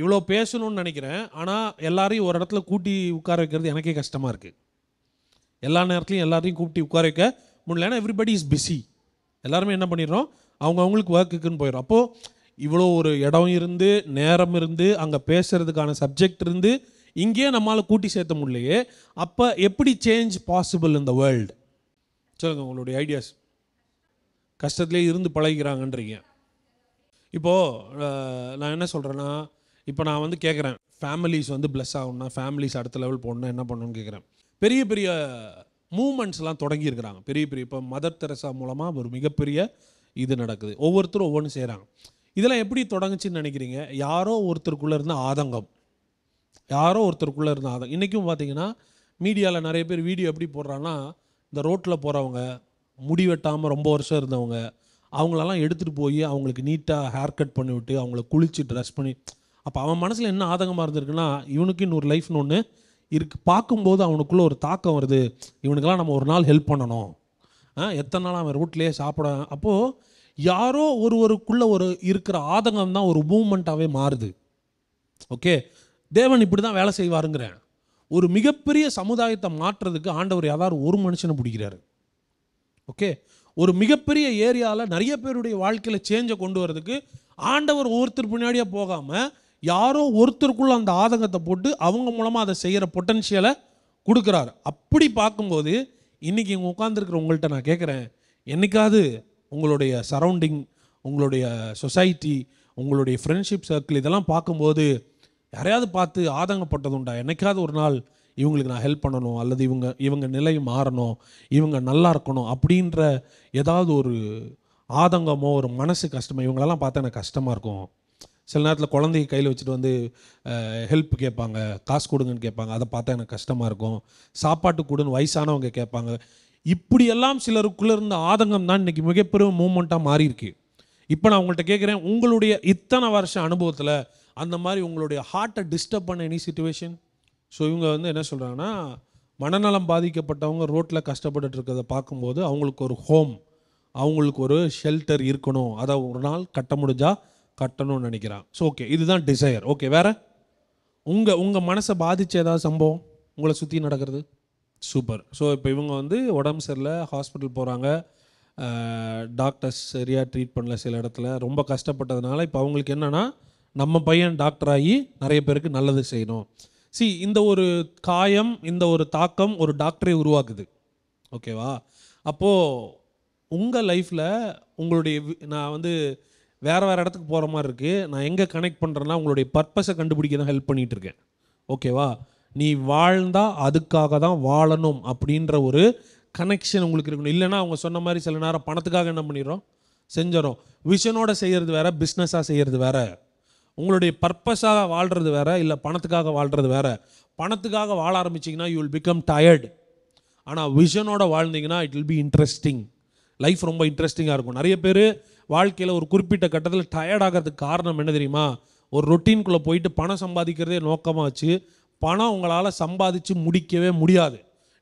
A: இவ்வளோ பேசணும்னு நினைக்கிறேன் ஆனால் எல்லாரையும் ஒரு இடத்துல கூட்டி உட்கார வைக்கிறது எனக்கே கஷ்டமாக இருக்குது எல்லா நேரத்துலையும் எல்லாத்தையும் கூப்பிட்டு உட்கார வைக்க முடியல ஏன்னா எவ்ரிபடி இஸ் பிஸி எல்லாருமே என்ன பண்ணிடுறோம் அவங்க அவங்களுக்கு ஒர்க்குக்குன்னு போயிடும் அப்போது இவ்வளோ ஒரு இடம் இருந்து நேரம் இருந்து அங்கே பேசுகிறதுக்கான சப்ஜெக்ட் இருந்து இங்கேயே நம்மளால் கூட்டி சேர்த்த முடியலையே அப்போ எப்படி சேஞ்ச் பாசிபிள் இந்த வேர்ல்டு சொல்லுங்கள் உங்களுடைய ஐடியாஸ் கஷ்டத்துலேயே இருந்து பழகிறாங்கன்றீங்க இப்போது நான் என்ன சொல்கிறேன்னா இப்போ நான் வந்து கேட்குறேன் ஃபேமிலிஸ் வந்து ப்ளஸ் ஆகணும்னா ஃபேமிலிஸ் அடுத்த லெவல் போடணும்னா என்ன பண்ணணும்னு கேட்குறேன் பெரிய பெரிய மூமெண்ட்ஸ்லாம் தொடங்கியிருக்கிறாங்க பெரிய பெரிய இப்போ மதர் தெரசா மூலமாக ஒரு மிகப்பெரிய இது நடக்குது ஒவ்வொருத்தரும் ஒவ்வொன்று செய்கிறாங்க இதெல்லாம் எப்படி தொடங்குச்சுன்னு நினைக்கிறீங்க யாரோ ஒருத்தருக்குள்ளே இருந்த ஆதங்கம் யாரோ ஒருத்தருக்குள்ளே இருந்தால் அதை இன்றைக்கும் பார்த்தீங்கன்னா மீடியாவில் நிறைய பேர் வீடியோ எப்படி போடுறாங்கன்னா இந்த ரோட்டில் போகிறவங்க முடி வெட்டாமல் ரொம்ப வருஷம் இருந்தவங்க அவங்களெல்லாம் எடுத்துகிட்டு போய் அவங்களுக்கு நீட்டாக ஹேர் கட் பண்ணி விட்டு அவங்கள குளித்து ட்ரெஸ் பண்ணி அப்போ அவன் மனசில் என்ன ஆதங்கமாக இருந்திருக்குன்னா இவனுக்கு இன்னொரு லைஃப்னு ஒன்று இருக்கு பார்க்கும்போது அவனுக்குள்ளே ஒரு தாக்கம் வருது இவனுக்கெல்லாம் நம்ம ஒரு நாள் ஹெல்ப் பண்ணணும் எத்தனை நாள் அவன் ரோட்லேயே சாப்பிட அப்போது யாரோ ஒருவருக்குள்ளே ஒரு இருக்கிற ஆதங்கம் தான் ஒரு மூமெண்ட்டாகவே மாறுது ஓகே தேவன் இப்படி தான் வேலை செய்வாருங்கிறேன் ஒரு மிகப்பெரிய சமுதாயத்தை மாற்றுறதுக்கு ஆண்டவர் ஏதாவது ஒரு மனுஷனை பிடிக்கிறாரு ஓகே ஒரு மிகப்பெரிய ஏரியாவில் நிறைய பேருடைய வாழ்க்கையில் சேஞ்சை கொண்டு வரதுக்கு ஆண்டவர் ஒருத்தர் பின்னாடியே போகாமல் யாரோ ஒருத்தருக்குள்ள அந்த ஆதங்கத்தை போட்டு அவங்க மூலமாக அதை செய்கிற பொட்டன்ஷியலை கொடுக்குறாரு அப்படி பார்க்கும்போது இன்றைக்கி இங்கே உட்காந்துருக்கிற உங்கள்கிட்ட நான் கேட்குறேன் என்றைக்காவது உங்களுடைய சரௌண்டிங் உங்களுடைய சொசைட்டி உங்களுடைய ஃப்ரெண்ட்ஷிப் சர்க்கிள் இதெல்லாம் பார்க்கும்போது யாரையாவது பார்த்து ஆதங்கப்பட்டதுண்டா என்னைக்காவது ஒரு நாள் இவங்களுக்கு நான் ஹெல்ப் பண்ணணும் அல்லது இவங்க இவங்க நிலை மாறணும் இவங்க நல்லா இருக்கணும் அப்படின்ற ஏதாவது ஒரு ஆதங்கமோ ஒரு மனசு கஷ்டமோ இவங்களெல்லாம் பார்த்தா எனக்கு கஷ்டமாக இருக்கும் சில நேரத்தில் குழந்தைய கையில் வச்சுட்டு வந்து ஹெல்ப் கேட்பாங்க காசு கொடுங்கன்னு கேட்பாங்க அதை பார்த்தா எனக்கு கஷ்டமாக இருக்கும் சாப்பாட்டு கூடுன்னு வயசானவங்க கேட்பாங்க இப்படியெல்லாம் சிலருக்குள்ளே இருந்த ஆதங்கம் தான் இன்றைக்கி மிகப்பெரிய மூமெண்ட்டாக மாறி இப்போ நான் உங்கள்கிட்ட கேட்குறேன் உங்களுடைய இத்தனை வருஷம் அனுபவத்தில் அந்த மாதிரி உங்களுடைய ஹார்ட்டை டிஸ்டர்ப் பண்ண எனி சுச்சுவேஷன் ஸோ இவங்க வந்து என்ன சொல்கிறாங்கன்னா மனநலம் பாதிக்கப்பட்டவங்க ரோட்டில் கஷ்டப்பட்டு இருக்கிறத பார்க்கும்போது அவங்களுக்கு ஒரு ஹோம் அவங்களுக்கு ஒரு ஷெல்டர் இருக்கணும் அதை ஒரு நாள் கட்ட முடிஞ்சால் கட்டணும்னு நினைக்கிறான் ஸோ ஓகே இதுதான் டிசையர் ஓகே வேறு உங்கள் உங்கள் மனசை பாதித்த ஏதாவது சம்பவம் உங்களை சுற்றி நடக்கிறது சூப்பர் ஸோ இப்போ இவங்க வந்து உடம்பு சரியில்லை ஹாஸ்பிட்டல் போகிறாங்க டாக்டர்ஸ் சரியாக ட்ரீட் பண்ணல சில இடத்துல ரொம்ப கஷ்டப்பட்டதுனால இப்போ அவங்களுக்கு என்னென்னா நம்ம பையன் டாக்டர் ஆகி நிறைய பேருக்கு நல்லது செய்யணும் சி இந்த ஒரு காயம் இந்த ஒரு தாக்கம் ஒரு டாக்டரை உருவாக்குது ஓகேவா அப்போது உங்கள் லைஃப்பில் உங்களுடைய நான் வந்து வேறு வேறு இடத்துக்கு போகிற மாதிரி இருக்குது நான் எங்கே கனெக்ட் பண்ணுறேன்னா உங்களுடைய பர்பஸை கண்டுபிடிக்க தான் ஹெல்ப் பண்ணிகிட்ருக்கேன் ஓகேவா நீ வாழ்ந்தால் அதுக்காக தான் வாழணும் அப்படின்ற ஒரு கனெக்ஷன் உங்களுக்கு இருக்கணும் இல்லைனா அவங்க சொன்ன மாதிரி சில நேரம் பணத்துக்காக என்ன பண்ணிடுறோம் செஞ்சிடும் விஷனோட செய்கிறது வேறு பிஸ்னஸாக செய்கிறது வேறு உங்களுடைய பர்பஸாக வாழ்கிறது வேறு இல்லை பணத்துக்காக வாழ்கிறது வேறு பணத்துக்காக வாழ ஆரம்பிச்சிங்கன்னா யூ வில் பிகம் டயர்டு ஆனால் விஷனோட வாழ்ந்தீங்கன்னா it will be interesting life ரொம்ப இன்ட்ரெஸ்டிங்காக இருக்கும் நிறைய பேர் வாழ்க்கையில் ஒரு குறிப்பிட்ட கட்டத்தில் டயர்ட் ஆகிறதுக்கு காரணம் என்ன தெரியுமா ஒரு ரொட்டீன்குள்ளே போயிட்டு பணம் சம்பாதிக்கிறதே நோக்கமாக வச்சு பணம் உங்களால் சம்பாதிச்சு முடிக்கவே முடியாது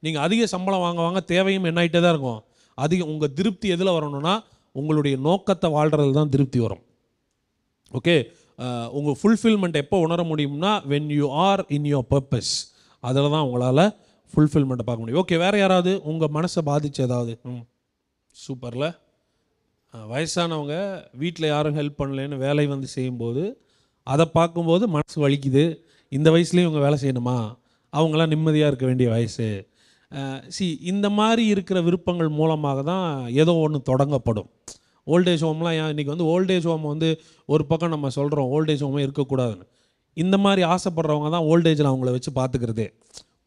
A: நீங்கள் அதிக சம்பளம் வாங்க வாங்க தேவையும் என்ன ஆகிட்டே தான் இருக்கும் அதிக உங்கள் திருப்தி எதில் வரணும்னா உங்களுடைய நோக்கத்தை வாழ்கிறது தான் திருப்தி வரும் ஓகே உங்கள் ஃபுல்ஃபில்மெண்ட் எப்போ உணர முடியும்னா when you are in your purpose அதில் தான் உங்களால் ஃபுல்ஃபில்மெண்ட்டை பார்க்க முடியும் ஓகே வேறு யாராவது உங்கள் மனசை பாதித்த ஏதாவது ம் சூப்பரில் வயசானவங்க வீட்டில் யாரும் ஹெல்ப் பண்ணலன்னு வேலை வந்து செய்யும்போது அதை பார்க்கும்போது மனசு வலிக்குது இந்த வயசுலேயும் இவங்க வேலை செய்யணுமா அவங்களாம் நிம்மதியாக இருக்க வேண்டிய வயசு சி இந்த மாதிரி இருக்கிற விருப்பங்கள் மூலமாக தான் ஏதோ ஒன்று தொடங்கப்படும் ஓல்டேஜ் ஹோம்லாம் ஏன் இன்றைக்கி வந்து ஓல்டேஜ் ஹோம் வந்து ஒரு பக்கம் நம்ம சொல்கிறோம் ஓல்டேஜ் ஹோமே இருக்கக்கூடாதுன்னு இந்த மாதிரி ஆசைப்படுறவங்க தான் ஓல்டேஜில் அவங்கள வச்சு பார்த்துக்கிறதே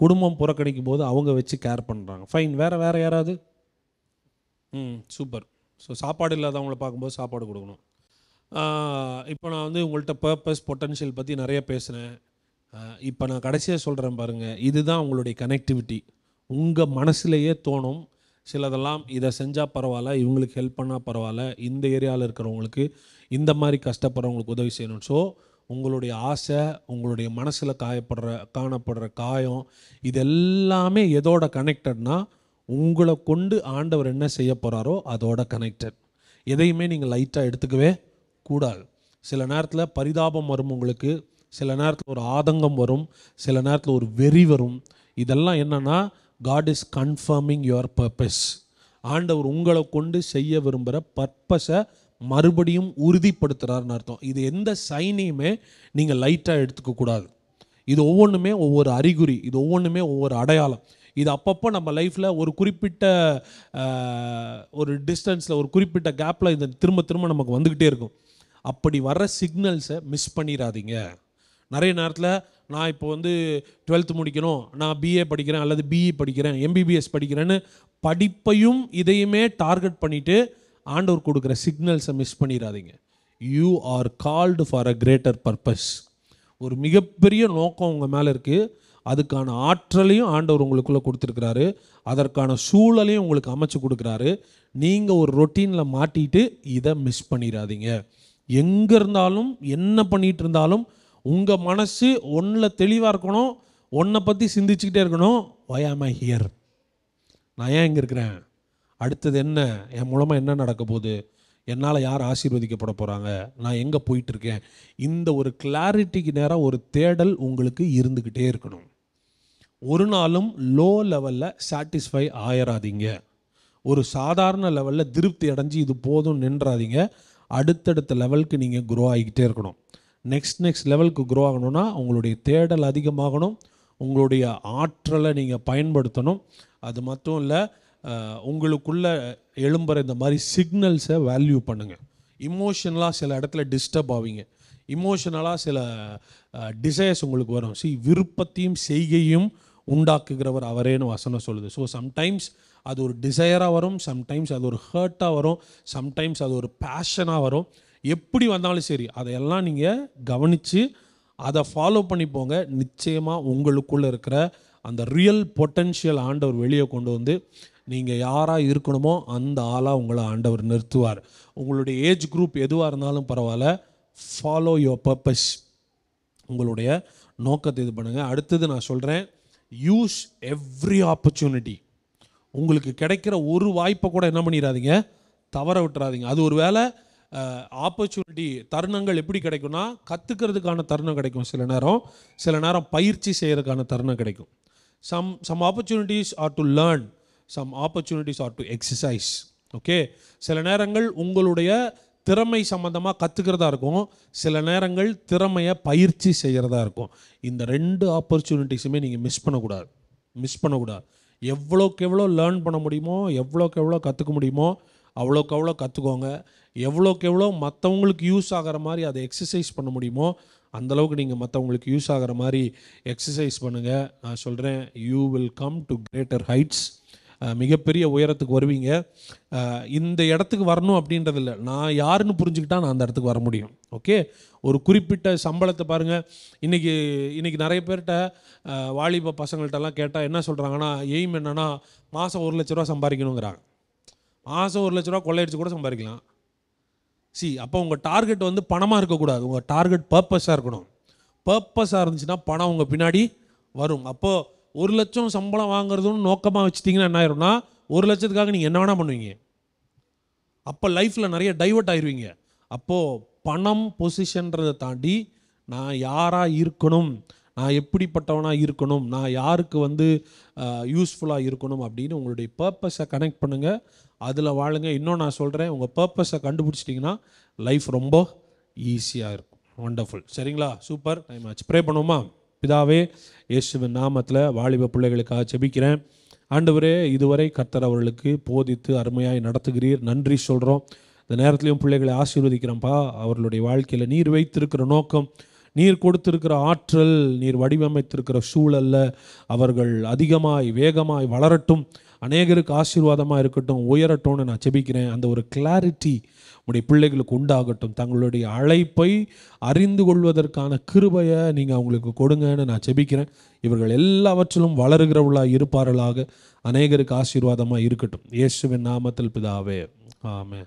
A: குடும்பம் புறக்கணிக்கும் போது அவங்க வச்சு கேர் பண்ணுறாங்க ஃபைன் வேறு வேறு யாராவது ம் சூப்பர் ஸோ சாப்பாடு இல்லாதவங்கள பார்க்கும்போது சாப்பாடு கொடுக்கணும் இப்போ நான் வந்து உங்கள்கிட்ட பர்பஸ் பொட்டன்ஷியல் பற்றி நிறைய பேசுகிறேன் இப்போ நான் கடைசியாக சொல்கிறேன் பாருங்கள் இதுதான் உங்களுடைய கனெக்டிவிட்டி உங்கள் மனசுலையே தோணும் சிலதெல்லாம் இதை செஞ்சால் பரவாயில்ல இவங்களுக்கு ஹெல்ப் பண்ணால் பரவாயில்ல இந்த ஏரியாவில் இருக்கிறவங்களுக்கு இந்த மாதிரி கஷ்டப்படுறவங்களுக்கு உதவி செய்யணும் ஸோ உங்களுடைய ஆசை உங்களுடைய மனசில் காயப்படுற காணப்படுற காயம் இது எல்லாமே எதோட கனெக்டட்னா உங்களை கொண்டு ஆண்டவர் என்ன செய்ய போகிறாரோ அதோட கனெக்டட் எதையுமே நீங்கள் லைட்டாக எடுத்துக்கவே கூடாது சில நேரத்தில் பரிதாபம் வரும் உங்களுக்கு சில நேரத்தில் ஒரு ஆதங்கம் வரும் சில நேரத்தில் ஒரு வெறி வரும் இதெல்லாம் என்னென்னா God is confirming your purpose ஆண்டவர் உங்களை கொண்டு செய்ய விரும்புகிற பர்பஸை மறுபடியும் உறுதிப்படுத்துகிறாருன்னு அர்த்தம் இது எந்த சைனையுமே நீங்கள் லைட்டாக எடுத்துக்கக்கூடாது இது ஒவ்வொன்றுமே ஒவ்வொரு அறிகுறி இது ஒவ்வொன்றுமே ஒவ்வொரு அடையாளம் இது அப்பப்போ நம்ம லைஃப்பில் ஒரு குறிப்பிட்ட ஒரு டிஸ்டன்ஸில் ஒரு குறிப்பிட்ட கேப்பில் இது திரும்ப திரும்ப நமக்கு வந்துக்கிட்டே இருக்கும் அப்படி வர்ற சிக்னல்ஸை மிஸ் பண்ணிடாதீங்க நிறைய நேரத்தில் நான் இப்போ வந்து டுவெல்த்து முடிக்கணும் நான் பிஏ படிக்கிறேன் அல்லது பிஇ e படிக்கிறேன் எம்பிபிஎஸ் படிக்கிறேன்னு படிப்பையும் இதையுமே டார்கெட் பண்ணிவிட்டு ஆண்டவர் கொடுக்குற சிக்னல்ஸை மிஸ் பண்ணிடாதீங்க you are called for a greater purpose ஒரு மிகப்பெரிய நோக்கம் உங்கள் மேலே இருக்குது அதுக்கான ஆற்றலையும் ஆண்டவர் உங்களுக்குள்ளே கொடுத்துருக்கிறாரு அதற்கான சூழலையும் உங்களுக்கு அமைச்சு கொடுக்குறாரு நீங்கள் ஒரு ரொட்டீனில் மாட்டிட்டு இதை மிஸ் பண்ணிடாதீங்க எங்கே இருந்தாலும் என்ன பண்ணிகிட்டு இருந்தாலும் உங்கள் மனசு ஒன்றில் தெளிவாக இருக்கணும் ஒன்றை பற்றி சிந்திச்சுக்கிட்டே இருக்கணும் ஒய் ஆம் ஐ ஹியர் நான் ஏன் இங்கே இருக்கிறேன் அடுத்தது என்ன என் மூலமாக என்ன நடக்க போகுது என்னால் யார் ஆசீர்வதிக்கப்பட போகிறாங்க நான் எங்கே போயிட்டுருக்கேன் இந்த ஒரு கிளாரிட்டிக்கு நேராக ஒரு தேடல் உங்களுக்கு இருந்துக்கிட்டே இருக்கணும் ஒரு நாளும் லோ லெவலில் சாட்டிஸ்ஃபை ஆயிராதீங்க ஒரு சாதாரண லெவலில் திருப்தி அடைஞ்சு இது போதும் நின்றாதீங்க அடுத்தடுத்த லெவலுக்கு நீங்கள் குரோ ஆகிக்கிட்டே இருக்கணும் நெக்ஸ்ட் நெக்ஸ்ட் லெவலுக்கு க்ரோ ஆகணும்னா உங்களுடைய தேடல் அதிகமாகணும் உங்களுடைய ஆற்றலை நீங்கள் பயன்படுத்தணும் அது மட்டும் இல்லை உங்களுக்குள்ளே எழும்புற இந்த மாதிரி சிக்னல்ஸை வேல்யூ பண்ணுங்கள் இமோஷனலாக சில இடத்துல டிஸ்டர்ப் ஆவீங்க இமோஷனலாக சில டிசைர்ஸ் உங்களுக்கு வரும் சி விருப்பத்தையும் செய்கையும் உண்டாக்குகிறவர் அவரேன்னு வசனம் சொல்லுது ஸோ சம்டைம்ஸ் அது ஒரு டிசையராக வரும் சம்டைம்ஸ் அது ஒரு ஹர்ட்டாக வரும் சம்டைம்ஸ் அது ஒரு பேஷனாக வரும் எப்படி வந்தாலும் சரி அதையெல்லாம் நீங்கள் கவனித்து அதை ஃபாலோ பண்ணி போங்க நிச்சயமாக உங்களுக்குள்ளே இருக்கிற அந்த ரியல் பொட்டென்ஷியல் ஆண்டவர் வெளியே கொண்டு வந்து நீங்கள் யாராக இருக்கணுமோ அந்த ஆளாக உங்களை ஆண்டவர் நிறுத்துவார் உங்களுடைய ஏஜ் குரூப் எதுவாக இருந்தாலும் பரவாயில்ல ஃபாலோ யுவர் பர்பஸ் உங்களுடைய நோக்கத்தை இது பண்ணுங்கள் அடுத்தது நான் சொல்கிறேன் யூஸ் எவ்ரி ஆப்பர்ச்சுனிட்டி உங்களுக்கு கிடைக்கிற ஒரு வாய்ப்பை கூட என்ன பண்ணிடாதீங்க தவற விட்டுறாதீங்க அது ஒரு வேலை ஆப்பர்ச்சுனிட்டி தருணங்கள் எப்படி கிடைக்கும்னா கற்றுக்கிறதுக்கான தருணம் கிடைக்கும் சில நேரம் சில நேரம் பயிற்சி செய்கிறதுக்கான தருணம் கிடைக்கும் some some opportunities are to learn some opportunities are to exercise okay சில நேரங்கள் உங்களுடைய திறமை சம்மந்தமாக கற்றுக்கிறதா இருக்கும் சில நேரங்கள் திறமையை பயிற்சி செய்கிறதா இருக்கும் இந்த ரெண்டு ஆப்பர்ச்சுனிட்டிஸுமே நீங்கள் மிஸ் பண்ணக்கூடாது மிஸ் பண்ணக்கூடாது எவ்வளோக்கு எவ்வளோ லேர்ன் பண்ண முடியுமோ எவ்வளோக்கு எவ்வளோ கற்றுக்க முடியுமோ அவ்வளோக்கு அவ்வளோ கற்றுக்கோங்க எவ்வளோக்கு எவ்வளோ மற்றவங்களுக்கு யூஸ் ஆகிற மாதிரி அதை எக்ஸசைஸ் பண்ண முடியுமோ அந்தளவுக்கு நீங்கள் மற்றவங்களுக்கு யூஸ் ஆகிற மாதிரி எக்ஸசைஸ் பண்ணுங்கள் நான் சொல்கிறேன் you will come to greater heights மிகப்பெரிய உயரத்துக்கு வருவீங்க இந்த இடத்துக்கு வரணும் அப்படின்றது இல்லை நான் யாருன்னு புரிஞ்சுக்கிட்டா நான் அந்த இடத்துக்கு வர முடியும் ஓகே ஒரு குறிப்பிட்ட சம்பளத்தை பாருங்கள் இன்றைக்கி இன்றைக்கி நிறைய பேர்கிட்ட வாலிப பசங்கள்கிட்டலாம் கேட்டால் என்ன சொல்கிறாங்கன்னா எய்ம் என்னென்னா மாதம் ஒரு லட்ச ரூபா சம்பாதிக்கணுங்கிறாங்க மாதம் ஒரு லட்ச ரூபா கொள்ளையடிச்சு கூட சம்பாதிக்கலாம் சி அப்போ உங்கள் டார்கெட் வந்து பணமாக இருக்கக்கூடாது உங்கள் டார்கெட் பர்பஸாக இருக்கணும் பர்பஸாக இருந்துச்சுன்னா பணம் உங்கள் பின்னாடி வரும் அப்போது ஒரு லட்சம் சம்பளம் வாங்குறதுன்னு நோக்கமாக வச்சுட்டிங்கன்னா என்ன ஆயிரும்னா ஒரு லட்சத்துக்காக நீங்கள் என்ன வேணால் பண்ணுவீங்க அப்போ லைஃப்பில் நிறைய டைவெர்ட் ஆயிடுவீங்க அப்போது பணம் பொசிஷன்றதை தாண்டி நான் யாராக இருக்கணும் நான் எப்படிப்பட்டவனாக இருக்கணும் நான் யாருக்கு வந்து யூஸ்ஃபுல்லாக இருக்கணும் அப்படின்னு உங்களுடைய பர்பஸை கனெக்ட் பண்ணுங்கள் அதில் வாழுங்க இன்னும் நான் சொல்கிறேன் உங்கள் பர்பஸை கண்டுபிடிச்சிட்டிங்கன்னா லைஃப் ரொம்ப ஈஸியாக இருக்கும் ஒண்டர்ஃபுல் சரிங்களா சூப்பர் டைம் ஆச்சு ப்ரே பண்ணுவோமா பிதாவே இயேசுவின் நாமத்தில் வாலிப பிள்ளைகளுக்காக செபிக்கிறேன் ஆண்டவரே இதுவரை கர்த்தர் அவர்களுக்கு போதித்து அருமையாய் நடத்துகிறீர் நன்றி சொல்கிறோம் இந்த நேரத்துலையும் பிள்ளைகளை ஆசீர்வதிக்கிறோம்ப்பா அவர்களுடைய வாழ்க்கையில் நீர் வைத்திருக்கிற நோக்கம் நீர் கொடுத்திருக்கிற ஆற்றல் நீர் வடிவமைத்திருக்கிற சூழலில் அவர்கள் அதிகமாய் வேகமாய் வளரட்டும் அநேகருக்கு ஆசீர்வாதமாக இருக்கட்டும் உயரட்டும்னு நான் செபிக்கிறேன் அந்த ஒரு கிளாரிட்டி உங்களுடைய பிள்ளைகளுக்கு உண்டாகட்டும் தங்களுடைய அழைப்பை அறிந்து கொள்வதற்கான கிருபையை நீங்கள் அவங்களுக்கு கொடுங்கன்னு நான் செபிக்கிறேன் இவர்கள் எல்லாவற்றிலும் வளருகிறவளாக இருப்பார்களாக அநேகருக்கு ஆசீர்வாதமாக இருக்கட்டும் இயேசுவின் நாமத்தில் பிதாவே ஆமே